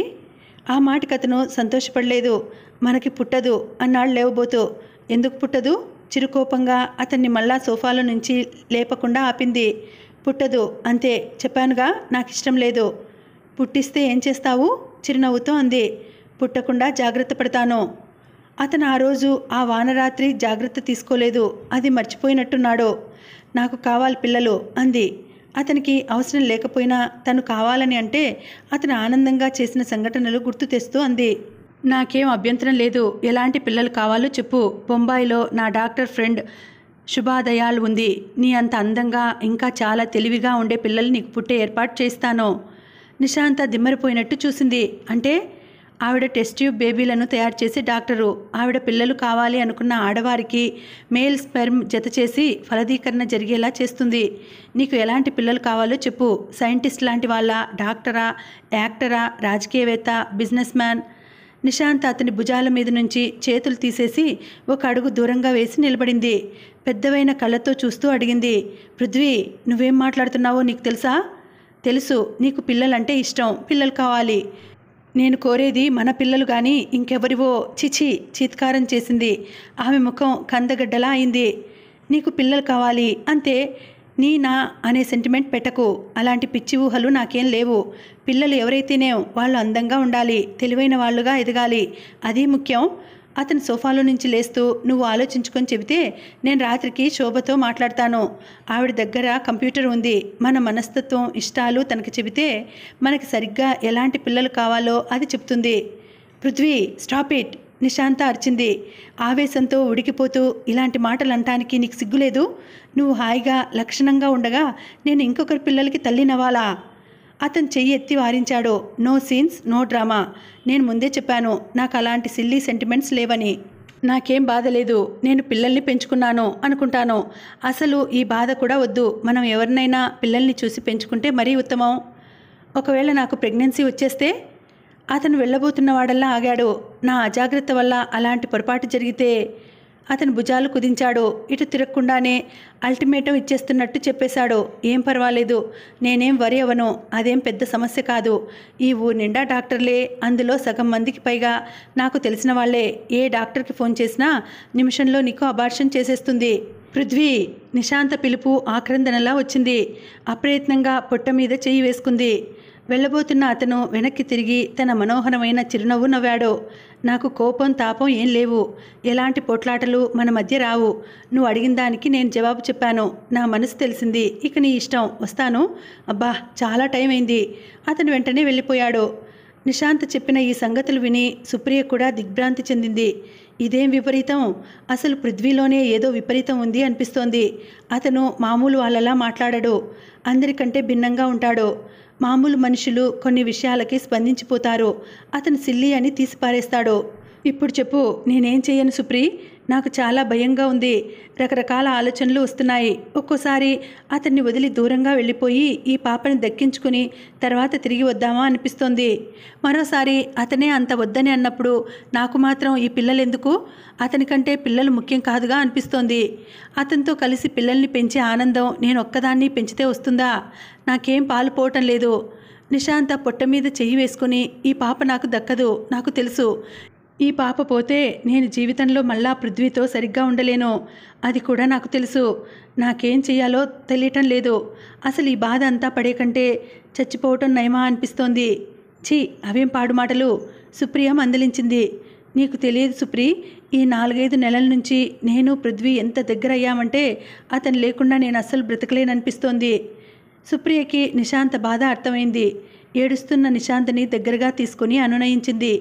ఆ మాటకి అతను సంతోషపడలేదు మనకి పుట్టదు అన్నాడు లేవబోతూ ఎందుకు పుట్టదు చిరుకోపంగా అతన్ని మళ్ళా సోఫాలో నుంచి లేపకుండా ఆపింది పుట్టదు అంతే చెప్పానుగా నాకు ఇష్టం లేదు పుట్టిస్తే ఏం చేస్తావు చిరునవ్వుతో అంది పుట్టకుండా జాగ్రత్త పడతాను అతను ఆ రోజు ఆ వానరాత్రి జాగ్రత్త తీసుకోలేదు అది మర్చిపోయినట్టున్నాడో నాకు కావాలి పిల్లలు అంది అతనికి అవసరం లేకపోయినా తను కావాలని అంటే అతను ఆనందంగా చేసిన సంఘటనలు గుర్తు తెస్తూ అంది నాకేం అభ్యంతరం లేదు ఎలాంటి పిల్లలు కావాలో చెప్పు బొంబాయిలో నా డాక్టర్ ఫ్రెండ్ శుభాదయాల్ ఉంది నీ అంత అందంగా ఇంకా చాలా తెలివిగా ఉండే పిల్లలు నీకు పుట్టే ఏర్పాటు చేస్తాను నిశాంత దిమ్మరిపోయినట్టు చూసింది అంటే ఆవిడ టెస్ట్ ట్యూబ్ బేబీలను తయారు చేసి డాక్టరు ఆవిడ పిల్లలు కావాలి అనుకున్న ఆడవారికి మేల్ స్పెర్మ్ జత చేసి ఫలదీకరణ జరిగేలా చేస్తుంది నీకు ఎలాంటి పిల్లలు కావాలో చెప్పు సైంటిస్ట్ లాంటి వాళ్ళ డాక్టరా యాక్టరా రాజకీయవేత్త బిజినెస్ మ్యాన్ నిశాంత్ అతని భుజాల మీద నుంచి చేతులు తీసేసి ఒక అడుగు దూరంగా వేసి నిలబడింది పెద్దవైన కళ్ళతో చూస్తూ అడిగింది పృథ్వీ నువ్వేం మాట్లాడుతున్నావో నీకు తెలుసా తెలుసు నీకు పిల్లలంటే ఇష్టం పిల్లలు కావాలి నేను కోరేది మన పిల్లలు కానీ ఇంకెవరివో చిచి చీత్కారం చేసింది ఆమె ముఖం కందగడ్డలా అయింది నీకు పిల్లలు కావాలి అంతే నీ నా అనే సెంటిమెంట్ పెట్టకు అలాంటి పిచ్చి ఊహలు నాకేం లేవు పిల్లలు ఎవరైతేనే వాళ్ళు అందంగా ఉండాలి తెలివైన వాళ్ళుగా ఎదగాలి అది ముఖ్యం అతను సోఫాలో నుంచి లేస్తూ నువ్వు ఆలోచించుకొని చెబితే నేను రాత్రికి శోభతో మాట్లాడతాను ఆవిడ దగ్గర కంప్యూటర్ ఉంది మన మనస్తత్వం ఇష్టాలు తనకి చెబితే మనకి సరిగ్గా ఎలాంటి పిల్లలు కావాలో అది చెప్తుంది పృథ్వీ స్టాప్ ఇట్ నిశాంత అరిచింది ఆవేశంతో ఉడికిపోతూ ఇలాంటి మాటలు అంటానికి నీకు సిగ్గులేదు నువ్వు హాయిగా లక్షణంగా ఉండగా నేను ఇంకొకరి పిల్లలకి తల్లినవ్వాలా అతను చెయ్యి ఎత్తి వారించాడు నో సీన్స్ నో డ్రామా నేను ముందే చెప్పాను నాకు అలాంటి సిల్లీ సెంటిమెంట్స్ లేవని నాకేం బాధ లేదు నేను పిల్లల్ని పెంచుకున్నాను అనుకుంటాను అసలు ఈ బాధ కూడా వద్దు మనం ఎవరినైనా పిల్లల్ని చూసి పెంచుకుంటే మరీ ఉత్తమం ఒకవేళ నాకు ప్రెగ్నెన్సీ వచ్చేస్తే అతను వెళ్ళబోతున్న వాడల్లా ఆగాడు నా అజాగ్రత్త వల్ల అలాంటి పొరపాటు జరిగితే అతని భుజాలు కుదించాడు ఇటు తిరగకుండానే అల్టిమేటం ఇచ్చేస్తున్నట్టు చెప్పేశాడు ఏం పర్వాలేదు నేనేం వరి అవను అదేం పెద్ద సమస్య కాదు ఈ ఊరు నిండా డాక్టర్లే అందులో సగం మందికి పైగా నాకు తెలిసిన వాళ్లే ఏ డాక్టర్కి ఫోన్ చేసినా నిమిషంలో నీకు అబార్షన్ చేసేస్తుంది పృథ్వీ నిశాంత పిలుపు ఆక్రందనలా వచ్చింది అప్రయత్నంగా పొట్ట మీద చేయి వేసుకుంది వెళ్ళబోతున్న అతను వెనక్కి తిరిగి తన మనోహరమైన చిరునవ్వు నవ్వాడో నాకు కోపం తాపం ఏం లేవు ఎలాంటి పోట్లాటలు మన మధ్య రావు నువ్వు అడిగిన దానికి నేను జవాబు చెప్పాను నా మనసు తెలిసింది ఇక నీ ఇష్టం వస్తాను అబ్బా చాలా టైం అయింది అతను వెంటనే వెళ్ళిపోయాడు నిశాంత్ చెప్పిన ఈ సంగతులు విని సుప్రియ కూడా దిగ్భ్రాంతి చెందింది ఇదేం విపరీతం అసలు పృథ్వీలోనే ఏదో విపరీతం ఉంది అనిపిస్తోంది అతను మామూలు వాళ్ళలా మాట్లాడడు అందరికంటే భిన్నంగా ఉంటాడు మామూలు మనుషులు కొన్ని విషయాలకి స్పందించిపోతారు అతను సిల్లి అని తీసిపారేస్తాడు ఇప్పుడు చెప్పు నేనేం చేయను సుప్రీ నాకు చాలా భయంగా ఉంది రకరకాల ఆలోచనలు వస్తున్నాయి ఒక్కోసారి అతన్ని వదిలి దూరంగా వెళ్ళిపోయి ఈ పాపని దక్కించుకుని తర్వాత తిరిగి వద్దామా అనిపిస్తోంది మరోసారి అతనే అంత వద్దని అన్నప్పుడు నాకు మాత్రం ఈ పిల్లలు ఎందుకు అతనికంటే పిల్లలు ముఖ్యం కాదుగా అనిపిస్తోంది అతనితో కలిసి పిల్లల్ని పెంచే ఆనందం నేను ఒక్కదాన్ని పెంచితే వస్తుందా నాకేం పాలు పోవటం లేదు నిశాంత పొట్ట మీద చెయ్యి వేసుకుని ఈ పాప నాకు దక్కదు నాకు తెలుసు ఈ పాప పోతే నేను జీవితంలో మళ్ళా పృథ్వీతో సరిగ్గా ఉండలేను అది కూడా నాకు తెలుసు నాకేం చేయాలో తెలియటం లేదు అసలు ఈ బాధ అంతా పడే కంటే చచ్చిపోవటం నయమా అనిపిస్తోంది ఛీ అవేం పాడు మాటలు సుప్రియ మందలించింది నీకు తెలియదు సుప్రి ఈ నాలుగైదు నెలల నుంచి నేను పృథ్వీ ఎంత దగ్గర అయ్యామంటే అతను లేకుండా నేను అస్సలు బ్రతకలేననిపిస్తోంది సుప్రియకి నిశాంత బాధ అర్థమైంది ఏడుస్తున్న నిశాంత్ని దగ్గరగా తీసుకుని అనునయించింది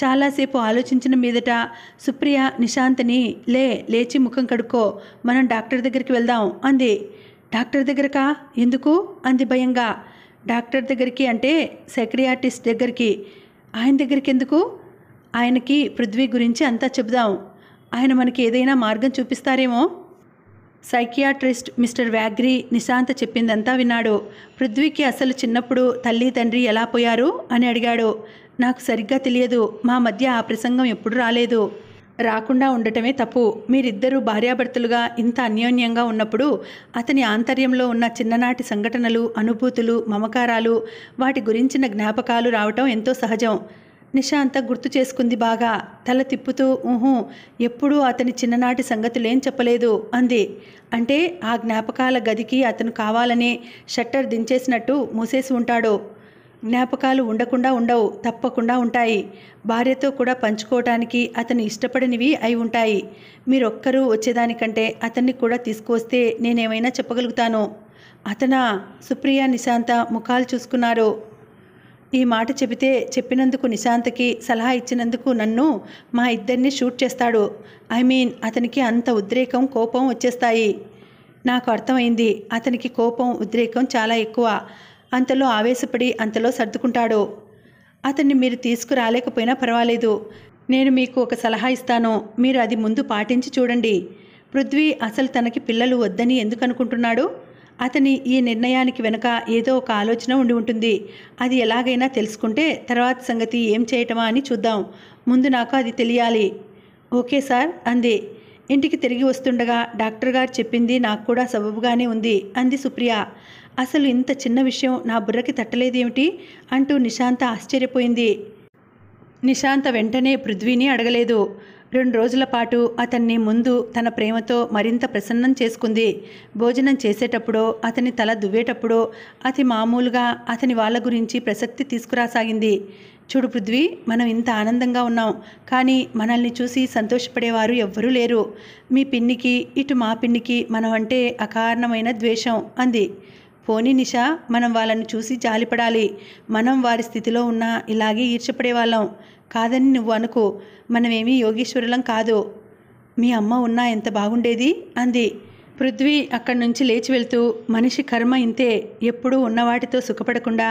చాలాసేపు ఆలోచించిన మీదట సుప్రియ నిశాంతని లే లేచి ముఖం కడుక్కో మనం డాక్టర్ దగ్గరికి వెళ్దాం అంది డాక్టర్ దగ్గరకా ఎందుకు అంది భయంగా డాక్టర్ దగ్గరికి అంటే సెక్రియాటిస్ట్ దగ్గరికి ఆయన దగ్గరికి ఎందుకు ఆయనకి పృథ్వీ గురించి అంతా చెబుదాం ఆయన మనకి ఏదైనా మార్గం చూపిస్తారేమో సైకియాట్రిస్ట్ మిస్టర్ వ్యాగ్రి నిశాంత చెప్పిందంతా విన్నాడు పృథ్వీకి అసలు చిన్నప్పుడు తల్లి తండ్రి ఎలా పోయారు అని అడిగాడు నాకు సరిగ్గా తెలియదు మా మధ్య ఆ ప్రసంగం ఎప్పుడు రాలేదు రాకుండా ఉండటమే తప్పు మీరిద్దరూ భార్యాభర్తలుగా ఇంత అన్యోన్యంగా ఉన్నప్పుడు అతని ఆంతర్యంలో ఉన్న చిన్ననాటి సంఘటనలు అనుభూతులు మమకారాలు వాటి గురించిన జ్ఞాపకాలు రావటం ఎంతో సహజం నిశాంత గుర్తు చేసుకుంది బాగా తల తిప్పుతూ ఊహు ఎప్పుడూ అతని చిన్ననాటి సంగతులేం చెప్పలేదు అంది అంటే ఆ జ్ఞాపకాల గదికి అతను కావాలనే షట్టర్ దించేసినట్టు మూసేసి ఉంటాడు జ్ఞాపకాలు ఉండకుండా ఉండవు తప్పకుండా ఉంటాయి భార్యతో కూడా పంచుకోవటానికి అతను ఇష్టపడనివి అయి ఉంటాయి మీరొక్కరూ వచ్చేదానికంటే అతన్ని కూడా తీసుకువస్తే నేనేమైనా చెప్పగలుగుతాను అతనా సుప్రియ నిశాంత ముఖాలు చూసుకున్నారు ఈ మాట చెబితే చెప్పినందుకు నిశాంతకి సలహా ఇచ్చినందుకు నన్ను మా ఇద్దరిని షూట్ చేస్తాడు ఐ మీన్ అతనికి అంత ఉద్రేకం కోపం వచ్చేస్తాయి నాకు అర్థమైంది అతనికి కోపం ఉద్రేకం చాలా ఎక్కువ అంతలో ఆవేశపడి అంతలో సర్దుకుంటాడు అతన్ని మీరు తీసుకురాలేకపోయినా పర్వాలేదు నేను మీకు ఒక సలహా ఇస్తాను మీరు అది ముందు పాటించి చూడండి పృథ్వీ అసలు తనకి పిల్లలు వద్దని ఎందుకు అనుకుంటున్నాడు అతని ఈ నిర్ణయానికి వెనుక ఏదో ఒక ఆలోచన ఉండి ఉంటుంది అది ఎలాగైనా తెలుసుకుంటే తర్వాత సంగతి ఏం చేయటమా అని చూద్దాం ముందు నాకు అది తెలియాలి ఓకే సార్ అంది ఇంటికి తిరిగి వస్తుండగా డాక్టర్ గారు చెప్పింది నాకు కూడా సబబుగానే ఉంది అంది సుప్రియ అసలు ఇంత చిన్న విషయం నా బుర్రకి తట్టలేదేమిటి అంటూ నిశాంత ఆశ్చర్యపోయింది నిశాంత వెంటనే పృథ్వీని అడగలేదు రెండు రోజుల పాటు అతన్ని ముందు తన ప్రేమతో మరింత ప్రసన్నం చేసుకుంది భోజనం చేసేటప్పుడో అతని తల దువ్వేటప్పుడో అతి మామూలుగా అతని వాళ్ళ గురించి ప్రసక్తి తీసుకురాసాగింది చూడు పృథ్వీ మనం ఇంత ఆనందంగా ఉన్నాం కానీ మనల్ని చూసి సంతోషపడేవారు ఎవ్వరూ లేరు మీ పిన్నికి ఇటు మా పిన్నికి మనం అంటే అకారణమైన ద్వేషం అంది పోనీ నిషా మనం వాళ్ళని చూసి జాలిపడాలి మనం వారి స్థితిలో ఉన్నా ఇలాగే ఈర్చపడేవాళ్ళం కాదని నువ్వు అనుకో మనమేమీ యోగీశ్వరులం కాదు మీ అమ్మ ఉన్నా ఎంత బాగుండేది అంది పృథ్వీ అక్కడి నుంచి లేచి వెళ్తూ మనిషి కర్మ ఇంతే ఎప్పుడూ ఉన్నవాటితో సుఖపడకుండా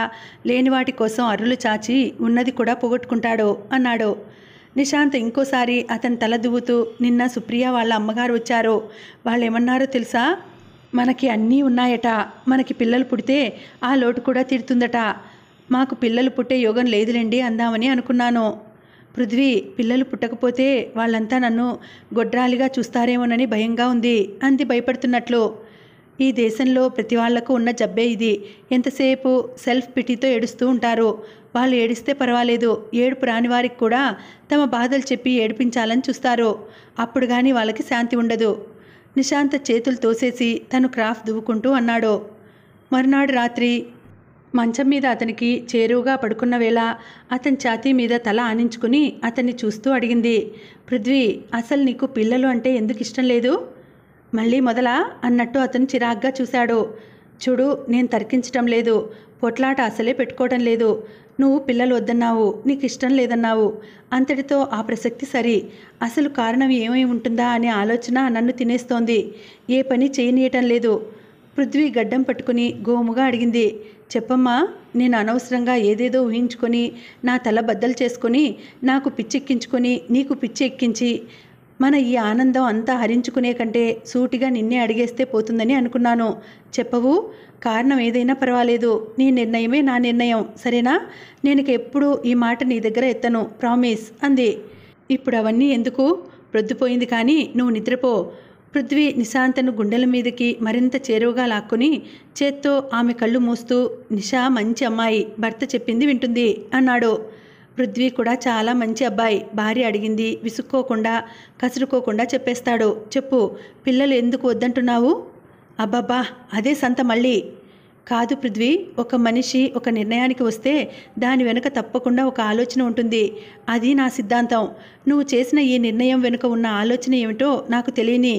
లేని వాటి కోసం అరులు చాచి ఉన్నది కూడా పోగొట్టుకుంటాడో అన్నాడు నిశాంత్ ఇంకోసారి అతని తల దువ్వుతూ నిన్న సుప్రియ వాళ్ళ అమ్మగారు వచ్చారో వాళ్ళు ఏమన్నారో తెలుసా మనకి అన్నీ ఉన్నాయట మనకి పిల్లలు పుడితే ఆ లోటు కూడా తీరుతుందట మాకు పిల్లలు పుట్టే యోగం లేదులేండి అందామని అనుకున్నాను పృథ్వీ పిల్లలు పుట్టకపోతే వాళ్ళంతా నన్ను గొడ్రాలిగా చూస్తారేమోనని భయంగా ఉంది అంది భయపడుతున్నట్లు ఈ దేశంలో ప్రతి వాళ్లకు ఉన్న జబ్బే ఇది ఎంతసేపు సెల్ఫ్ పిటీతో ఏడుస్తూ ఉంటారు వాళ్ళు ఏడిస్తే పర్వాలేదు ఏడుపు రాని వారికి కూడా తమ బాధలు చెప్పి ఏడిపించాలని చూస్తారు అప్పుడు కానీ వాళ్ళకి శాంతి ఉండదు నిశాంత చేతులు తోసేసి తను క్రాఫ్ట్ దువ్వుకుంటూ అన్నాడు మరునాడు రాత్రి మంచం మీద అతనికి చేరువుగా పడుకున్న వేళ అతని ఛాతీ మీద తల ఆనించుకుని అతన్ని చూస్తూ అడిగింది పృథ్వీ అసలు నీకు పిల్లలు అంటే ఎందుకు ఇష్టం లేదు మళ్ళీ మొదలా అన్నట్టు అతను చిరాగ్గా చూశాడు చూడు నేను తరికించటం లేదు పొట్లాట అసలే పెట్టుకోవటం లేదు నువ్వు పిల్లలు వద్దన్నావు నీకు ఇష్టం లేదన్నావు అంతటితో ఆ ప్రసక్తి సరి అసలు కారణం ఏమై ఉంటుందా అనే ఆలోచన నన్ను తినేస్తోంది ఏ పని చేయనీయటం లేదు పృథ్వీ గడ్డం పట్టుకుని గోముగా అడిగింది చెప్పమ్మా నేను అనవసరంగా ఏదేదో ఊహించుకొని నా తల బద్దలు చేసుకొని నాకు పిచ్చెక్కించుకొని నీకు పిచ్చి ఎక్కించి మన ఈ ఆనందం అంతా హరించుకునే కంటే సూటిగా నిన్నే అడిగేస్తే పోతుందని అనుకున్నాను చెప్పవు కారణం ఏదైనా పర్వాలేదు నీ నిర్ణయమే నా నిర్ణయం సరేనా నేను ఎప్పుడు ఈ మాట నీ దగ్గర ఎత్తను ప్రామిస్ అంది ఇప్పుడు అవన్నీ ఎందుకు ప్రొద్దుపోయింది కానీ నువ్వు నిద్రపో పృథ్వీ నిశాంతను గుండెల మీదకి మరింత చేరువగా లాక్కుని చేత్తో ఆమె కళ్ళు మూస్తూ నిషా మంచి అమ్మాయి భర్త చెప్పింది వింటుంది అన్నాడు పృథ్వీ కూడా చాలా మంచి అబ్బాయి భార్య అడిగింది విసుక్కోకుండా కసురుకోకుండా చెప్పేస్తాడు చెప్పు పిల్లలు ఎందుకు వద్దంటున్నావు అబ్బబ్బా అదే సంత మళ్ళీ కాదు పృథ్వీ ఒక మనిషి ఒక నిర్ణయానికి వస్తే దాని వెనుక తప్పకుండా ఒక ఆలోచన ఉంటుంది అది నా సిద్ధాంతం నువ్వు చేసిన ఈ నిర్ణయం వెనుక ఉన్న ఆలోచన ఏమిటో నాకు తెలియని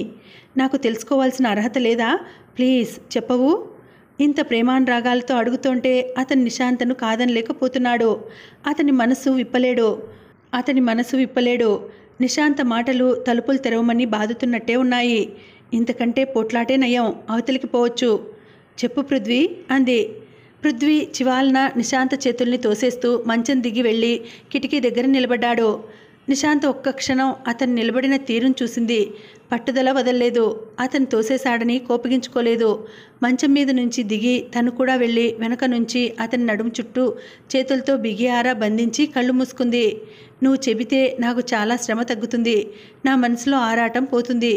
నాకు తెలుసుకోవాల్సిన అర్హత లేదా ప్లీజ్ చెప్పవు ఇంత ప్రేమానురాగాలతో అడుగుతుంటే అతని నిశాంతను కాదనలేకపోతున్నాడు అతని మనసు విప్పలేడు అతని మనసు విప్పలేడు నిశాంత మాటలు తలుపులు తెరవమని బాదుతున్నట్టే ఉన్నాయి ఇంతకంటే పోట్లాటే నయం అవతలికి పోవచ్చు చెప్పు పృథ్వీ అంది పృథ్వీ చివాలన నిశాంత చేతుల్ని తోసేస్తూ మంచం దిగి వెళ్ళి కిటికీ దగ్గర నిలబడ్డాడు నిశాంత్ ఒక్క క్షణం అతను నిలబడిన తీరును చూసింది పట్టుదల వదల్లేదు అతను తోసేశాడని కోపగించుకోలేదు మంచం మీద నుంచి దిగి తను కూడా వెళ్ళి వెనక నుంచి అతని నడుము చుట్టూ చేతులతో బిగి ఆరా బంధించి కళ్ళు మూసుకుంది నువ్వు చెబితే నాకు చాలా శ్రమ తగ్గుతుంది నా మనసులో ఆరాటం పోతుంది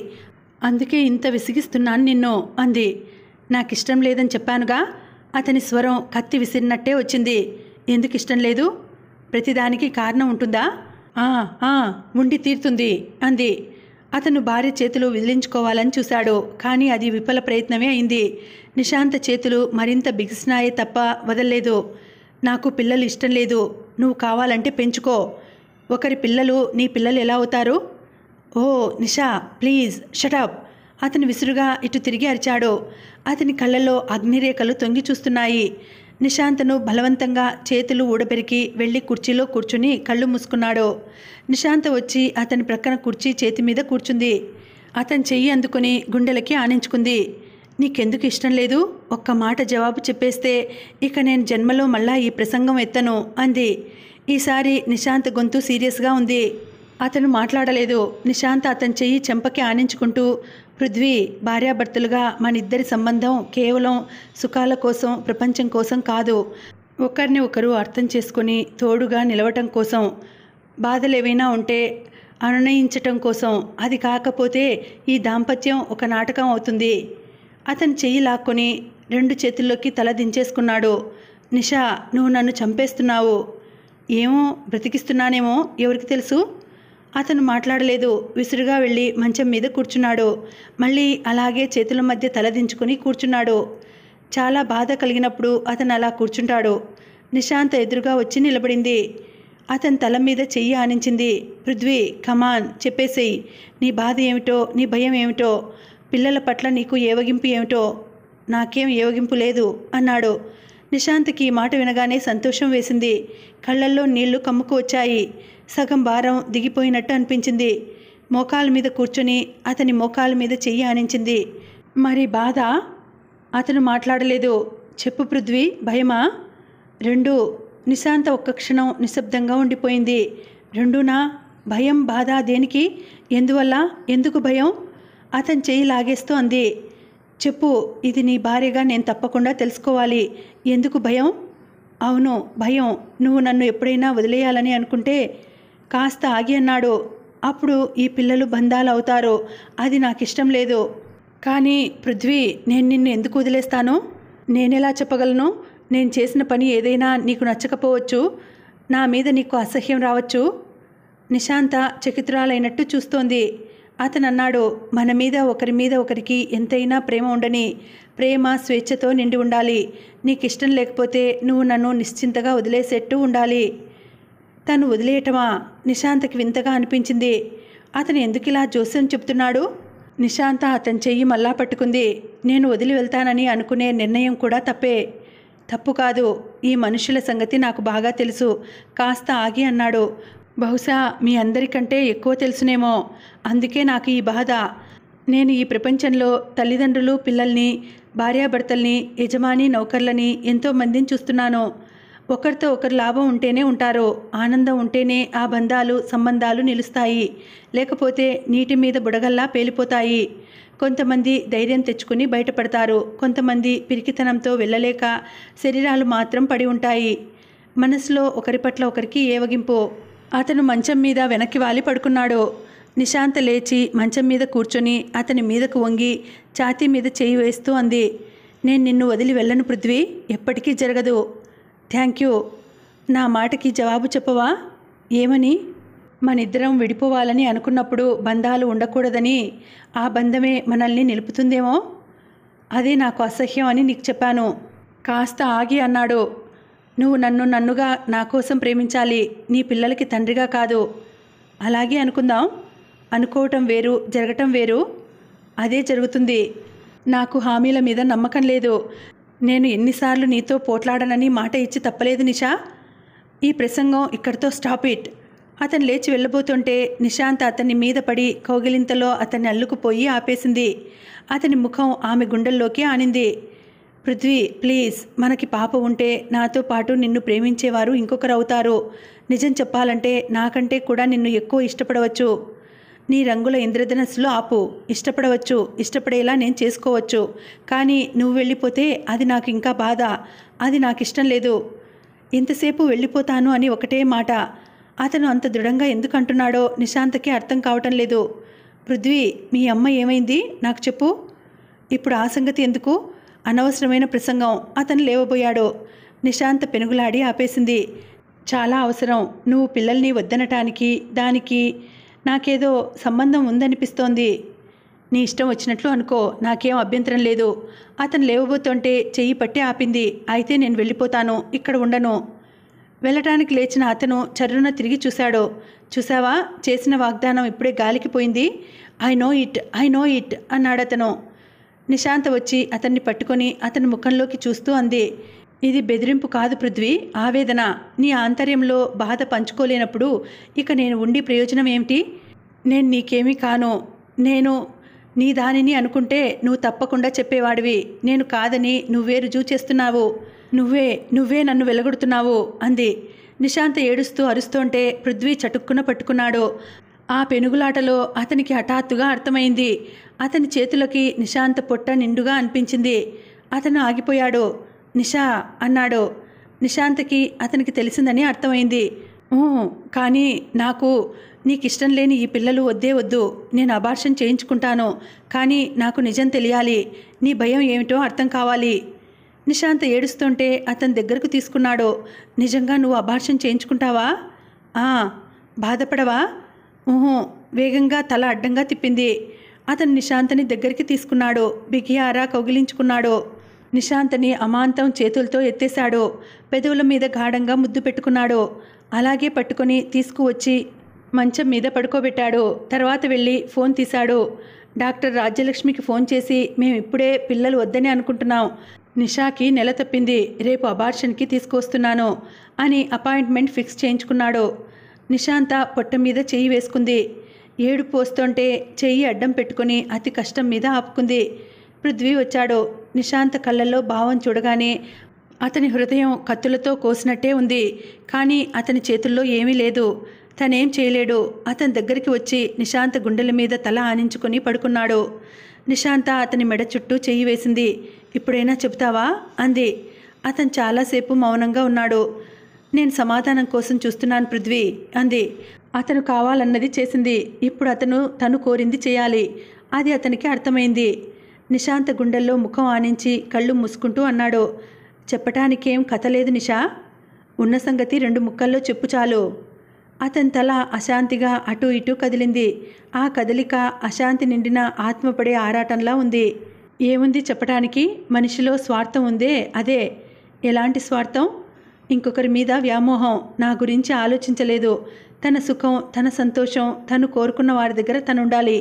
అందుకే ఇంత విసిగిస్తున్నాను నిన్ను అంది నాకు ఇష్టం లేదని చెప్పానుగా అతని స్వరం కత్తి విసిరినట్టే వచ్చింది ఎందుకు ఇష్టం లేదు ప్రతిదానికి కారణం ఉంటుందా ఆ ఉండి తీరుతుంది అంది అతను భార్య చేతులు విదిలించుకోవాలని చూశాడు కానీ అది విఫల ప్రయత్నమే అయింది నిశాంత చేతులు మరింత బిగిసినాయే తప్ప వదల్లేదు నాకు పిల్లలు ఇష్టం లేదు నువ్వు కావాలంటే పెంచుకో ఒకరి పిల్లలు నీ పిల్లలు ఎలా అవుతారు ఓ నిషా ప్లీజ్ షటప్ అతను విసురుగా ఇటు తిరిగి అరిచాడు అతని కళ్ళల్లో అగ్నిరేఖలు తొంగి చూస్తున్నాయి నిశాంత్ను బలవంతంగా చేతులు ఊడపెరికి వెళ్ళి కుర్చీలో కూర్చుని కళ్ళు మూసుకున్నాడు నిశాంత్ వచ్చి అతని ప్రక్కన కుర్చీ చేతి మీద కూర్చుంది అతని చెయ్యి అందుకుని గుండెలకి ఆనించుకుంది నీకెందుకు ఇష్టం లేదు ఒక్క మాట జవాబు చెప్పేస్తే ఇక నేను జన్మలో మళ్ళా ఈ ప్రసంగం ఎత్తను అంది ఈసారి నిశాంత్ గొంతు సీరియస్గా ఉంది అతను మాట్లాడలేదు నిశాంత్ అతని చెయ్యి చెంపకి ఆనించుకుంటూ పృథ్వీ భార్యాభర్తలుగా మనిద్దరి సంబంధం కేవలం సుఖాల కోసం ప్రపంచం కోసం కాదు ఒకరిని ఒకరు అర్థం చేసుకుని తోడుగా నిలవటం కోసం బాధలు ఏవైనా ఉంటే అనునయించటం కోసం అది కాకపోతే ఈ దాంపత్యం ఒక నాటకం అవుతుంది అతను చెయ్యి లాక్కొని రెండు చేతుల్లోకి తల దించేసుకున్నాడు నిషా నువ్వు నన్ను చంపేస్తున్నావు ఏమో బ్రతికిస్తున్నానేమో ఎవరికి తెలుసు అతను మాట్లాడలేదు విసురుగా వెళ్ళి మంచం మీద కూర్చున్నాడు మళ్ళీ అలాగే చేతుల మధ్య తలదించుకుని కూర్చున్నాడు చాలా బాధ కలిగినప్పుడు అతను అలా కూర్చుంటాడు నిశాంత ఎదురుగా వచ్చి నిలబడింది అతని తల మీద చెయ్యి ఆనించింది పృథ్వీ కమాన్ చెప్పేసేయి నీ బాధ ఏమిటో నీ భయం ఏమిటో పిల్లల పట్ల నీకు ఏవగింపు ఏమిటో నాకేం ఏవగింపు లేదు అన్నాడు నిశాంత్కి మాట వినగానే సంతోషం వేసింది కళ్ళల్లో నీళ్లు కమ్ముకు వచ్చాయి సగం భారం దిగిపోయినట్టు అనిపించింది మోకాల మీద కూర్చొని అతని మోకాల మీద చెయ్యి ఆనించింది మరి బాధ అతను మాట్లాడలేదు చెప్పు పృథ్వీ భయమా రెండు నిశాంత ఒక్క క్షణం నిశ్శబ్దంగా ఉండిపోయింది రెండునా భయం బాధ దేనికి ఎందువల్ల ఎందుకు భయం అతని చెయ్యి లాగేస్తూ అంది చెప్పు ఇది నీ భార్యగా నేను తప్పకుండా తెలుసుకోవాలి ఎందుకు భయం అవును భయం నువ్వు నన్ను ఎప్పుడైనా వదిలేయాలని అనుకుంటే కాస్త ఆగి అన్నాడు అప్పుడు ఈ పిల్లలు బంధాలు అవుతారు అది నాకు ఇష్టం లేదు కానీ పృథ్వీ నేను నిన్ను ఎందుకు వదిలేస్తాను నేనెలా చెప్పగలను నేను చేసిన పని ఏదైనా నీకు నచ్చకపోవచ్చు నా మీద నీకు అసహ్యం రావచ్చు నిశాంత చకిత్రాలైనట్టు చూస్తోంది అతనన్నాడు మన మీద ఒకరి మీద ఒకరికి ఎంతైనా ప్రేమ ఉండని ప్రేమ స్వేచ్ఛతో నిండి ఉండాలి నీకు ఇష్టం లేకపోతే నువ్వు నన్ను నిశ్చింతగా వదిలేసేట్టు ఉండాలి తను వదిలేయటమా నిశాంతకి వింతగా అనిపించింది అతను ఎందుకు ఇలా జోస్యం చెప్తున్నాడు నిశాంత అతని చెయ్యి మళ్ళా పట్టుకుంది నేను వదిలి వెళ్తానని అనుకునే నిర్ణయం కూడా తప్పే తప్పు కాదు ఈ మనుషుల సంగతి నాకు బాగా తెలుసు కాస్త ఆగి అన్నాడు బహుశా మీ అందరికంటే ఎక్కువ తెలుసునేమో అందుకే నాకు ఈ బాధ నేను ఈ ప్రపంచంలో తల్లిదండ్రులు పిల్లల్ని భార్యాభర్తల్ని యజమాని నౌకర్లని ఎంతోమందిని చూస్తున్నాను ఒకరితో ఒకరు లాభం ఉంటేనే ఉంటారో ఆనందం ఉంటేనే ఆ బంధాలు సంబంధాలు నిలుస్తాయి లేకపోతే నీటి మీద బుడగల్లా పేలిపోతాయి కొంతమంది ధైర్యం తెచ్చుకుని బయటపడతారు కొంతమంది పిరికితనంతో వెళ్ళలేక శరీరాలు మాత్రం పడి ఉంటాయి మనసులో ఒకరి పట్ల ఒకరికి ఏవగింపు అతను మంచం మీద వెనక్కి వాలి పడుకున్నాడు నిశాంత లేచి మంచం మీద కూర్చొని అతని మీదకు వంగి ఛాతీ మీద చేయి వేస్తూ అంది నేను నిన్ను వదిలి వెళ్ళను పృథ్వీ ఎప్పటికీ జరగదు థ్యాంక్ యూ నా మాటకి జవాబు చెప్పవా ఏమని మనిద్దరం విడిపోవాలని అనుకున్నప్పుడు బంధాలు ఉండకూడదని ఆ బంధమే మనల్ని నిలుపుతుందేమో అదే నాకు అసహ్యం అని నీకు చెప్పాను కాస్త ఆగి అన్నాడు నువ్వు నన్ను నన్నుగా నా కోసం ప్రేమించాలి నీ పిల్లలకి తండ్రిగా కాదు అలాగే అనుకుందాం అనుకోవటం వేరు జరగటం వేరు అదే జరుగుతుంది నాకు హామీల మీద నమ్మకం లేదు నేను ఎన్నిసార్లు నీతో పోట్లాడనని మాట ఇచ్చి తప్పలేదు నిషా ఈ ప్రసంగం ఇక్కడితో స్టాప్ ఇట్ అతను లేచి వెళ్ళబోతుంటే నిశాంత్ అతని మీద పడి కౌగిలింతలో అతన్ని అల్లుకుపోయి ఆపేసింది అతని ముఖం ఆమె గుండెల్లోకి ఆనింది పృథ్వీ ప్లీజ్ మనకి పాప ఉంటే నాతో పాటు నిన్ను ప్రేమించేవారు ఇంకొకరు అవుతారు నిజం చెప్పాలంటే నాకంటే కూడా నిన్ను ఎక్కువ ఇష్టపడవచ్చు నీ రంగుల ఇంద్రధనస్సులో ఆపు ఇష్టపడవచ్చు ఇష్టపడేలా నేను చేసుకోవచ్చు కానీ నువ్వు వెళ్ళిపోతే అది నాకు ఇంకా బాధ అది నాకు ఇష్టం లేదు ఇంతసేపు వెళ్ళిపోతాను అని ఒకటే మాట అతను అంత దృఢంగా ఎందుకు అంటున్నాడో అర్థం కావటం లేదు పృథ్వీ మీ అమ్మ ఏమైంది నాకు చెప్పు ఇప్పుడు ఆ సంగతి ఎందుకు అనవసరమైన ప్రసంగం అతను లేవబోయాడు నిశాంత పెనుగులాడి ఆపేసింది చాలా అవసరం నువ్వు పిల్లల్ని వద్దనటానికి దానికి నాకేదో సంబంధం ఉందనిపిస్తోంది నీ ఇష్టం వచ్చినట్లు అనుకో నాకేం అభ్యంతరం లేదు అతను లేవబోతుంటే చెయ్యి పట్టి ఆపింది అయితే నేను వెళ్ళిపోతాను ఇక్కడ ఉండను వెళ్ళటానికి లేచిన అతను చర్రున తిరిగి చూశాడు చూసావా చేసిన వాగ్దానం ఇప్పుడే గాలికి పోయింది I know it I know it అన్నాడతను నిశాంత వచ్చి అతన్ని పట్టుకొని అతని ముఖంలోకి చూస్తూ అంది ఇది బెదిరింపు కాదు పృథ్వీ ఆవేదన నీ ఆంతర్యంలో బాధ పంచుకోలేనప్పుడు ఇక నేను ఉండి ప్రయోజనం ఏమిటి నేను నీకేమీ కాను నేను నీ దానిని అనుకుంటే నువ్వు తప్పకుండా చెప్పేవాడివి నేను కాదని నువ్వే రుజువు చేస్తున్నావు నువ్వే నువ్వే నన్ను వెలగొడుతున్నావు అంది నిశాంత ఏడుస్తూ అరుస్తుంటే పృథ్వీ చటుక్కున పట్టుకున్నాడు ఆ పెనుగులాటలో అతనికి హఠాత్తుగా అర్థమైంది అతని చేతులకి నిశాంత పొట్ట నిండుగా అనిపించింది అతను ఆగిపోయాడు నిషా అన్నాడు నిశాంత్కి అతనికి తెలిసిందని అర్థమైంది కానీ నాకు నీకు ఇష్టం లేని ఈ పిల్లలు వద్దే వద్దు నేను అబార్షన్ చేయించుకుంటాను కానీ నాకు నిజం తెలియాలి నీ భయం ఏమిటో అర్థం కావాలి నిశాంత్ ఏడుస్తుంటే అతని దగ్గరకు తీసుకున్నాడు నిజంగా నువ్వు అబార్షన్ చేయించుకుంటావా బాధపడవా ఊహో వేగంగా తల అడ్డంగా తిప్పింది అతను నిశాంతని దగ్గరికి తీసుకున్నాడు బిగియారా కౌగిలించుకున్నాడు నిశాంతని అమాంతం చేతులతో ఎత్తేశాడో పెదవుల మీద గాఢంగా ముద్దు పెట్టుకున్నాడో అలాగే పట్టుకొని తీసుకువచ్చి మంచం మీద పడుకోబెట్టాడు తర్వాత వెళ్ళి ఫోన్ తీశాడు డాక్టర్ రాజ్యలక్ష్మికి ఫోన్ చేసి మేము ఇప్పుడే పిల్లలు వద్దని అనుకుంటున్నాం నిషాకి నెల తప్పింది రేపు అబార్షన్కి తీసుకొస్తున్నాను అని అపాయింట్మెంట్ ఫిక్స్ చేయించుకున్నాడు నిశాంత పొట్ట మీద చెయ్యి వేసుకుంది ఏడుపు వస్తుంటే చెయ్యి అడ్డం పెట్టుకుని అతి కష్టం మీద ఆపుకుంది పృథ్వీ వచ్చాడు నిశాంత కళ్ళల్లో భావం చూడగానే అతని హృదయం కత్తులతో కోసినట్టే ఉంది కానీ అతని చేతుల్లో ఏమీ లేదు తనేం చేయలేడు అతని దగ్గరికి వచ్చి నిశాంత గుండెల మీద తల ఆనించుకుని పడుకున్నాడు నిశాంత అతని మెడ చుట్టూ చేయి వేసింది ఇప్పుడైనా చెప్తావా అంది అతను చాలాసేపు మౌనంగా ఉన్నాడు నేను సమాధానం కోసం చూస్తున్నాను పృథ్వీ అంది అతను కావాలన్నది చేసింది ఇప్పుడు అతను తను కోరింది చేయాలి అది అతనికి అర్థమైంది నిశాంత గుండెల్లో ముఖం ఆనించి కళ్ళు మూసుకుంటూ అన్నాడు చెప్పటానికేం కథ లేదు నిషా ఉన్న సంగతి రెండు ముక్కల్లో చెప్పు చాలు అతని తల అశాంతిగా అటు ఇటు కదిలింది ఆ కదలిక అశాంతి నిండిన ఆత్మపడే ఆరాటంలా ఉంది ఏముంది చెప్పటానికి మనిషిలో స్వార్థం ఉందే అదే ఎలాంటి స్వార్థం ఇంకొకరి మీద వ్యామోహం నా గురించి ఆలోచించలేదు తన సుఖం తన సంతోషం తను కోరుకున్న వారి దగ్గర తనుండాలి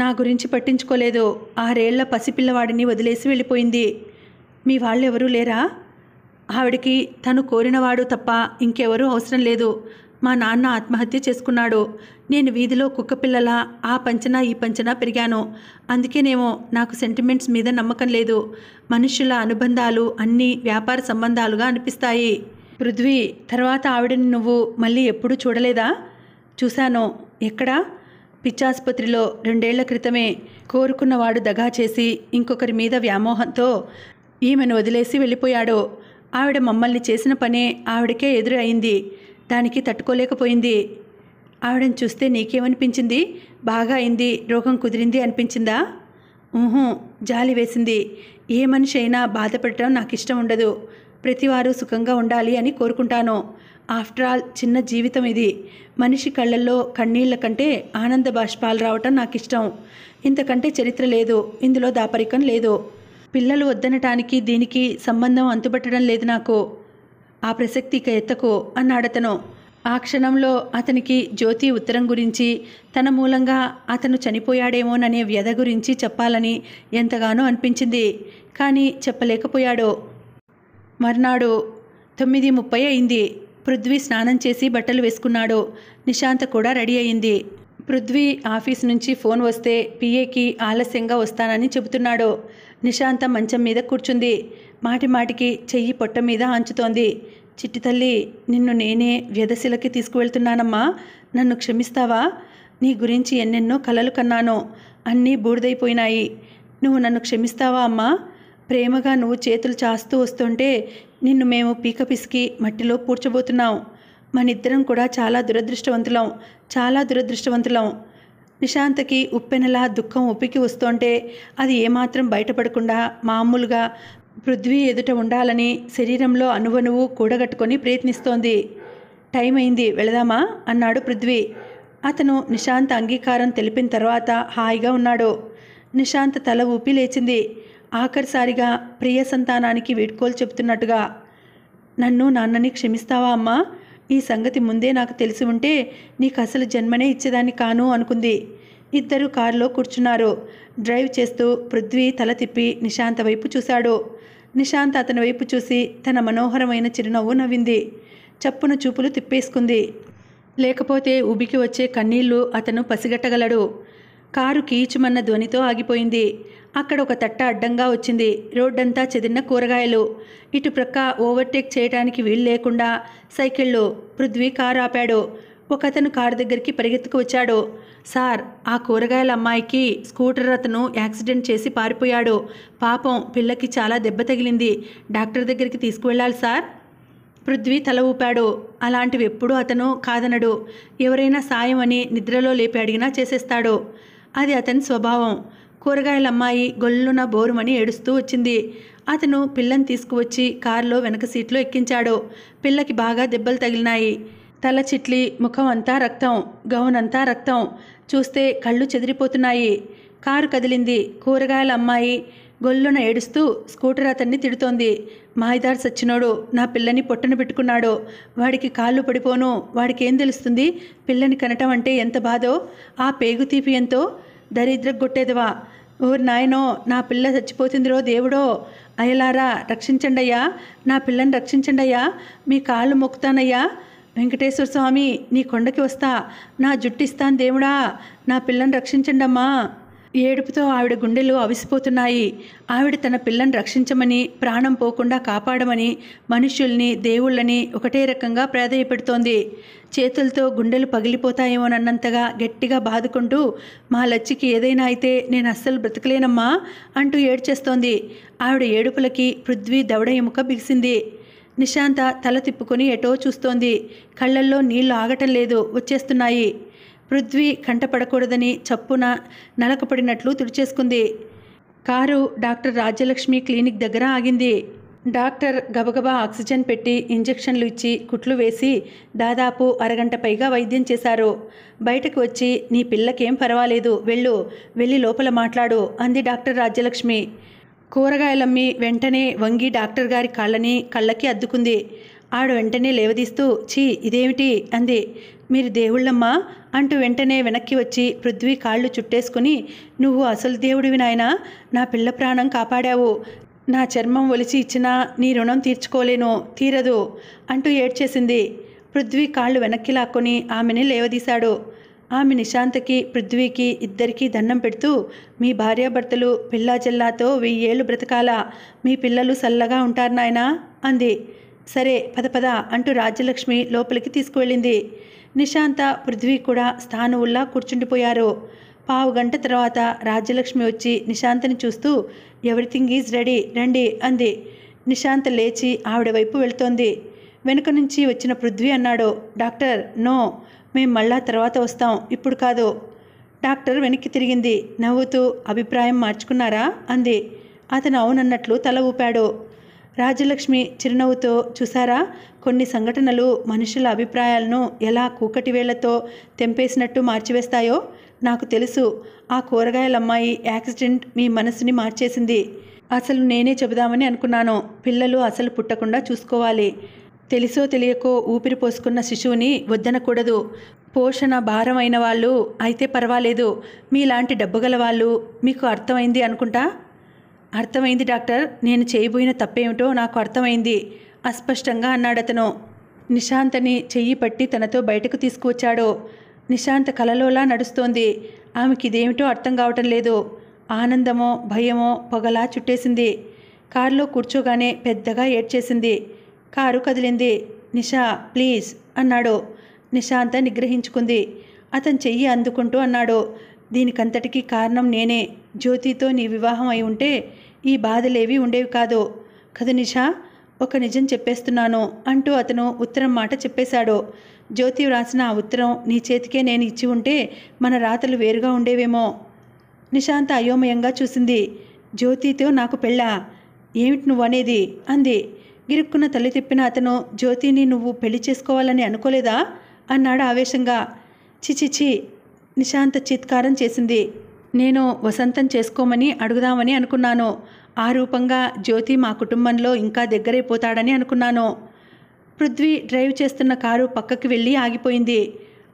నా గురించి పట్టించుకోలేదు ఆరేళ్ల పసిపిల్లవాడిని వదిలేసి వెళ్ళిపోయింది మీ వాళ్ళెవరూ లేరా ఆవిడికి తను కోరినవాడు తప్ప ఇంకెవరూ అవసరం లేదు మా నాన్న ఆత్మహత్య చేసుకున్నాడు నేను వీధిలో కుక్కపిల్లల ఆ పంచన ఈ పంచన పెరిగాను అందుకేనేమో నాకు సెంటిమెంట్స్ మీద నమ్మకం లేదు మనుషుల అనుబంధాలు అన్నీ వ్యాపార సంబంధాలుగా అనిపిస్తాయి పృథ్వీ తర్వాత ఆవిడని నువ్వు మళ్ళీ ఎప్పుడూ చూడలేదా చూశాను ఎక్కడా పిచ్చాసుపత్రిలో రెండేళ్ల క్రితమే కోరుకున్నవాడు దగా చేసి ఇంకొకరి మీద వ్యామోహంతో ఈమెను వదిలేసి వెళ్ళిపోయాడు ఆవిడ మమ్మల్ని చేసిన పనే ఆవిడకే ఎదురు అయింది దానికి తట్టుకోలేకపోయింది ఆవిడని చూస్తే నీకేమనిపించింది బాగా అయింది రోగం కుదిరింది అనిపించిందా ఊహూ జాలి వేసింది ఏ మనిషి అయినా బాధపడటం నాకు ఇష్టం ఉండదు ప్రతివారు సుఖంగా ఉండాలి అని కోరుకుంటాను ఆఫ్టర్ ఆల్ చిన్న జీవితం ఇది మనిషి కళ్ళల్లో కన్నీళ్ల కంటే ఆనంద బాష్పాలు రావటం నాకు ఇష్టం ఇంతకంటే చరిత్ర లేదు ఇందులో దాపరికం లేదు పిల్లలు వద్దనటానికి దీనికి సంబంధం అంతుబట్టడం లేదు నాకు ఆ ప్రసక్తి ఇక ఎత్తకు అన్నాడతను ఆ క్షణంలో అతనికి జ్యోతి ఉత్తరం గురించి తన మూలంగా అతను చనిపోయాడేమోననే వ్యధ గురించి చెప్పాలని ఎంతగానో అనిపించింది కానీ చెప్పలేకపోయాడు మర్నాడు తొమ్మిది ముప్పై అయింది పృథ్వీ స్నానం చేసి బట్టలు వేసుకున్నాడు నిశాంత కూడా రెడీ అయింది పృథ్వీ ఆఫీస్ నుంచి ఫోన్ వస్తే పిఏకి ఆలస్యంగా వస్తానని చెబుతున్నాడు నిశాంత మంచం మీద కూర్చుంది మాటి మాటికి చెయ్యి పొట్ట మీద అంచుతోంది చిట్టి తల్లి నిన్ను నేనే వ్యధశిలకి తీసుకువెళ్తున్నానమ్మా నన్ను క్షమిస్తావా నీ గురించి ఎన్నెన్నో కలలు కన్నాను అన్నీ బూడిదైపోయినాయి నువ్వు నన్ను క్షమిస్తావా అమ్మా ప్రేమగా నువ్వు చేతులు చాస్తూ వస్తుంటే నిన్ను మేము పీక పిసికి మట్టిలో పూడ్చబోతున్నాం మనిద్దరం కూడా చాలా దురదృష్టవంతులం చాలా దురదృష్టవంతులం నిశాంతకి ఉప్పెనలా దుఃఖం ఉప్పికి వస్తుంటే అది ఏమాత్రం బయటపడకుండా మామూలుగా పృథ్వీ ఎదుట ఉండాలని శరీరంలో అనువనువు కూడగట్టుకొని ప్రయత్నిస్తోంది టైం అయింది వెళదామా అన్నాడు పృథ్వీ అతను నిశాంత్ అంగీకారం తెలిపిన తర్వాత హాయిగా ఉన్నాడు నిశాంత్ తల ఊపి లేచింది ఆఖరిసారిగా ప్రియ సంతానానికి వీడ్కోలు చెబుతున్నట్టుగా నన్ను నాన్నని క్షమిస్తావా అమ్మా ఈ సంగతి ముందే నాకు తెలిసి ఉంటే నీకు అసలు జన్మనే ఇచ్చేదాన్ని కాను అనుకుంది ఇద్దరు కారులో కూర్చున్నారు డ్రైవ్ చేస్తూ పృథ్వీ తల తిప్పి నిశాంత వైపు చూశాడు నిశాంత్ అతని వైపు చూసి తన మనోహరమైన చిరునవ్వు నవ్వింది చప్పున చూపులు తిప్పేసుకుంది లేకపోతే ఉబికి వచ్చే కన్నీళ్లు అతను పసిగట్టగలడు కారు కీచుమన్న ధ్వనితో ఆగిపోయింది అక్కడ ఒక తట్ట అడ్డంగా వచ్చింది రోడ్డంతా చెదిరిన కూరగాయలు ఇటుప్రక్క ఓవర్టేక్ చేయడానికి వీలు లేకుండా సైకిళ్ళు పృథ్వీ కారు ఆపాడు ఒక అతను కారు దగ్గరికి పరిగెత్తుకు వచ్చాడు సార్ ఆ కూరగాయల అమ్మాయికి స్కూటర్ అతను యాక్సిడెంట్ చేసి పారిపోయాడు పాపం పిల్లకి చాలా దెబ్బ తగిలింది డాక్టర్ దగ్గరికి తీసుకువెళ్ళాలి సార్ పృథ్వీ తల ఊపాడు అలాంటివి ఎప్పుడూ అతను కాదనడు ఎవరైనా సాయం అని నిద్రలో లేపి అడిగినా చేసేస్తాడు అది అతని స్వభావం కూరగాయల అమ్మాయి గొల్లున బోరుమని ఏడుస్తూ వచ్చింది అతను పిల్లని తీసుకువచ్చి కారులో వెనక సీట్లో ఎక్కించాడు పిల్లకి బాగా దెబ్బలు తగిలినాయి తల చిట్లి ముఖం అంతా రక్తం గౌనంతా రక్తం చూస్తే కళ్ళు చెదిరిపోతున్నాయి కారు కదిలింది కూరగాయల అమ్మాయి గొల్లున ఏడుస్తూ స్కూటర్ అతన్ని తిడుతోంది మాయిదార్ సచ్చినోడు నా పిల్లని పొట్టను పెట్టుకున్నాడు వాడికి కాళ్ళు పడిపోను వాడికి ఏం తెలుస్తుంది పిల్లని కనటం అంటే ఎంత బాధో ఆ పేగు తీపి ఎంతో దరిద్రగొట్టేదవా ఓ నాయనో నా పిల్ల చచ్చిపోతుందిరో దేవుడో అయ్యలారా రక్షించండయ్యా నా పిల్లని రక్షించండయ్యా మీ కాళ్ళు మొక్కుతానయ్యా వెంకటేశ్వర స్వామి నీ కొండకి వస్తా నా జుట్టిస్తాను దేవుడా నా పిల్లని రక్షించండమ్మా ఏడుపుతో ఆవిడ గుండెలు అవిసిపోతున్నాయి ఆవిడ తన పిల్లని రక్షించమని ప్రాణం పోకుండా కాపాడమని మనుషుల్ని దేవుళ్ళని ఒకటే రకంగా ప్రాధాయపెడుతోంది చేతులతో గుండెలు పగిలిపోతాయేమోనన్నంతగా గట్టిగా బాదుకుంటూ మా లచ్చికి ఏదైనా అయితే నేను అస్సలు బ్రతకలేనమ్మా అంటూ ఏడ్చేస్తోంది ఆవిడ ఏడుపులకి పృథ్వీ దవడ ఎముక బిగిసింది నిశాంత తల తిప్పుకొని ఎటో చూస్తోంది కళ్ళల్లో నీళ్లు ఆగటం లేదు వచ్చేస్తున్నాయి పృథ్వీ కంటపడకూడదని చప్పున నలకపడినట్లు తుడిచేసుకుంది కారు డాక్టర్ రాజ్యలక్ష్మి క్లినిక్ దగ్గర ఆగింది డాక్టర్ గబగబా ఆక్సిజన్ పెట్టి ఇంజెక్షన్లు ఇచ్చి కుట్లు వేసి దాదాపు అరగంట పైగా వైద్యం చేశారు బయటకు వచ్చి నీ పిల్లకేం పర్వాలేదు వెళ్ళు వెళ్ళి లోపల మాట్లాడు అంది డాక్టర్ రాజ్యలక్ష్మి కూరగాయలమ్మి వెంటనే వంగి డాక్టర్ గారి కాళ్ళని కళ్ళకి అద్దుకుంది ఆడు వెంటనే లేవదీస్తూ చీ ఇదేమిటి అంది మీరు దేవుళ్ళమ్మా అంటూ వెంటనే వెనక్కి వచ్చి పృథ్వీ కాళ్ళు చుట్టేసుకుని నువ్వు అసలు దేవుడివి నాయనా నా పిల్ల ప్రాణం కాపాడావు నా చర్మం ఒలిచి ఇచ్చినా నీ రుణం తీర్చుకోలేను తీరదు అంటూ ఏడ్చేసింది పృథ్వీ కాళ్ళు వెనక్కి లాక్కొని ఆమెని లేవదీశాడు ఆమె నిశాంతకి పృథ్వీకి ఇద్దరికీ దండం పెడుతూ మీ భార్యాభర్తలు పిల్లా వెయ్యి వెయ్యేళ్ళు బ్రతకాలా మీ పిల్లలు సల్లగా ఉంటారు నాయనా అంది సరే పద పద అంటూ రాజ్యలక్ష్మి లోపలికి తీసుకువెళ్ళింది నిశాంత పృథ్వీ కూడా స్థానువుల్లా కూర్చుండిపోయారు పావు గంట తర్వాత రాజ్యలక్ష్మి వచ్చి నిశాంతని చూస్తూ ఎవ్రీథింగ్ ఈజ్ రెడీ రండి అంది నిశాంత లేచి ఆవిడ వైపు వెళ్తోంది వెనుక నుంచి వచ్చిన పృథ్వీ అన్నాడు డాక్టర్ నో మేం మళ్ళా తర్వాత వస్తాం ఇప్పుడు కాదు డాక్టర్ వెనక్కి తిరిగింది నవ్వుతూ అభిప్రాయం మార్చుకున్నారా అంది అతను అవునన్నట్లు తల ఊపాడు రాజలక్ష్మి చిరునవ్వుతో చూసారా కొన్ని సంఘటనలు మనుషుల అభిప్రాయాలను ఎలా కూకటి వేళ్లతో తెంపేసినట్టు మార్చివేస్తాయో నాకు తెలుసు ఆ కూరగాయలమ్మాయి యాక్సిడెంట్ మీ మనసుని మార్చేసింది అసలు నేనే చెబుదామని అనుకున్నాను పిల్లలు అసలు పుట్టకుండా చూసుకోవాలి తెలుసో తెలియకో ఊపిరి పోసుకున్న శిశువుని వద్దనకూడదు పోషణ భారమైన వాళ్ళు అయితే పర్వాలేదు మీలాంటి డబ్బుగల వాళ్ళు మీకు అర్థమైంది అనుకుంటా అర్థమైంది డాక్టర్ నేను చేయబోయిన తప్పేమిటో నాకు అర్థమైంది అస్పష్టంగా అన్నాడతను నిశాంతని చెయ్యి పట్టి తనతో బయటకు తీసుకువచ్చాడు నిశాంత కలలోలా నడుస్తోంది ఆమెకి ఇదేమిటో అర్థం కావటం లేదు ఆనందమో భయమో పొగలా చుట్టేసింది కారులో కూర్చోగానే పెద్దగా ఏడ్చేసింది కారు కదిలింది నిషా ప్లీజ్ అన్నాడు నిశాంత నిగ్రహించుకుంది అతను చెయ్యి అందుకుంటూ అన్నాడు దీనికంతటికీ కారణం నేనే జ్యోతితో నీ వివాహం అయి ఉంటే ఈ బాధలేవి ఉండేవి కాదు కదా నిషా ఒక నిజం చెప్పేస్తున్నాను అంటూ అతను ఉత్తరం మాట చెప్పేశాడు జ్యోతి వ్రాసిన ఆ ఉత్తరం నీ చేతికే నేను ఇచ్చి ఉంటే మన రాతలు వేరుగా ఉండేవేమో నిశాంత అయోమయంగా చూసింది జ్యోతితో నాకు పెళ్ళా ఏమిటి నువ్వు అనేది అంది గిరుక్కున తల్లి తిప్పిన అతను జ్యోతిని నువ్వు పెళ్లి చేసుకోవాలని అనుకోలేదా అన్నాడు ఆవేశంగా చిచిచి నిశాంత చిత్కారం చేసింది నేను వసంతం చేసుకోమని అడుగుదామని అనుకున్నాను ఆ రూపంగా జ్యోతి మా కుటుంబంలో ఇంకా దగ్గరైపోతాడని అనుకున్నాను పృథ్వీ డ్రైవ్ చేస్తున్న కారు పక్కకి వెళ్ళి ఆగిపోయింది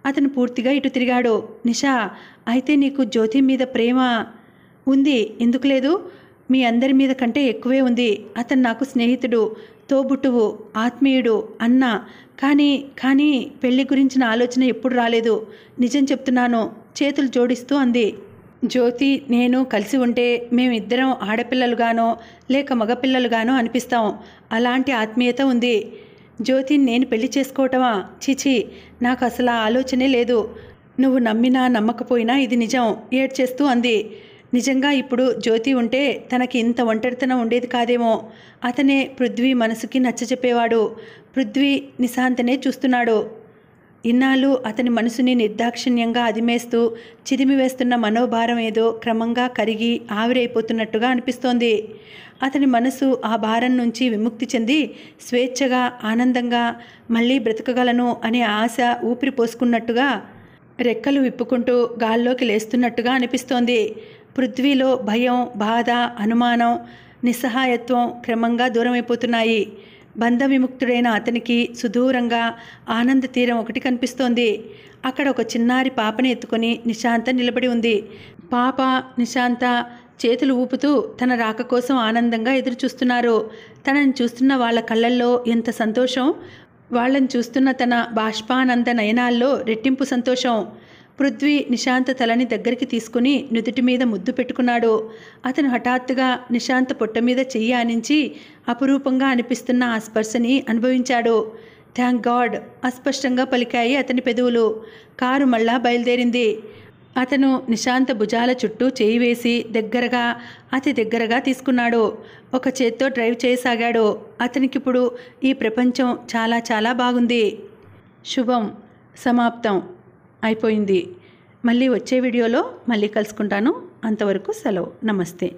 అతను పూర్తిగా ఇటు తిరిగాడు నిషా అయితే నీకు జ్యోతి మీద ప్రేమ ఉంది ఎందుకు లేదు మీ అందరి మీద కంటే ఎక్కువే ఉంది అతను నాకు స్నేహితుడు తోబుట్టువు ఆత్మీయుడు అన్న కానీ కానీ పెళ్లి గురించిన ఆలోచన ఎప్పుడు రాలేదు నిజం చెప్తున్నాను చేతులు జోడిస్తూ అంది జ్యోతి నేను కలిసి ఉంటే మేమిద్దరం ఆడపిల్లలుగానో లేక మగపిల్లలుగానో అనిపిస్తాం అలాంటి ఆత్మీయత ఉంది జ్యోతిని నేను పెళ్లి చేసుకోవటమా చిచి నాకు అసలు ఆలోచనే లేదు నువ్వు నమ్మినా నమ్మకపోయినా ఇది నిజం ఏడ్చేస్తూ అంది నిజంగా ఇప్పుడు జ్యోతి ఉంటే తనకి ఇంత ఒంటరితనం ఉండేది కాదేమో అతనే పృథ్వీ మనసుకి నచ్చజెప్పేవాడు పృథ్వీ నిశాంతనే చూస్తున్నాడు ఇన్నాళ్ళు అతని మనసుని నిర్దాక్షిణ్యంగా అదిమేస్తూ చిదిమివేస్తున్న మనోభారం ఏదో క్రమంగా కరిగి ఆవిరైపోతున్నట్టుగా అనిపిస్తోంది అతని మనసు ఆ భారం నుంచి విముక్తి చెంది స్వేచ్ఛగా ఆనందంగా మళ్ళీ బ్రతకగలను అనే ఆశ ఊపిరి పోసుకున్నట్టుగా రెక్కలు విప్పుకుంటూ గాల్లోకి లేస్తున్నట్టుగా అనిపిస్తోంది పృథ్వీలో భయం బాధ అనుమానం నిస్సహాయత్వం క్రమంగా దూరమైపోతున్నాయి బంధ విముక్తుడైన అతనికి సుదూరంగా ఆనంద తీరం ఒకటి కనిపిస్తోంది అక్కడ ఒక చిన్నారి పాపని ఎత్తుకొని నిశాంత నిలబడి ఉంది పాప నిశాంత చేతులు ఊపుతూ తన రాక కోసం ఆనందంగా ఎదురుచూస్తున్నారు తనని చూస్తున్న వాళ్ళ కళ్ళల్లో ఎంత సంతోషం వాళ్ళని చూస్తున్న తన బాష్పానంద నయనాల్లో రెట్టింపు సంతోషం పృథ్వీ నిశాంత తలని దగ్గరికి తీసుకుని నుదుటి మీద ముద్దు పెట్టుకున్నాడు అతను హఠాత్తుగా నిశాంత పొట్ట మీద చెయ్యి ఆనించి అపురూపంగా అనిపిస్తున్న ఆ స్పర్శని అనుభవించాడు థ్యాంక్ గాడ్ అస్పష్టంగా పలికాయి అతని పెదవులు కారు మళ్ళా బయలుదేరింది అతను నిశాంత భుజాల చుట్టూ చేయి వేసి దగ్గరగా అతి దగ్గరగా తీసుకున్నాడు ఒక చేత్తో డ్రైవ్ చేయసాగాడు అతనికిప్పుడు ఈ ప్రపంచం చాలా చాలా బాగుంది శుభం సమాప్తం అయిపోయింది మళ్ళీ వచ్చే వీడియోలో మళ్ళీ కలుసుకుంటాను అంతవరకు సెలవు నమస్తే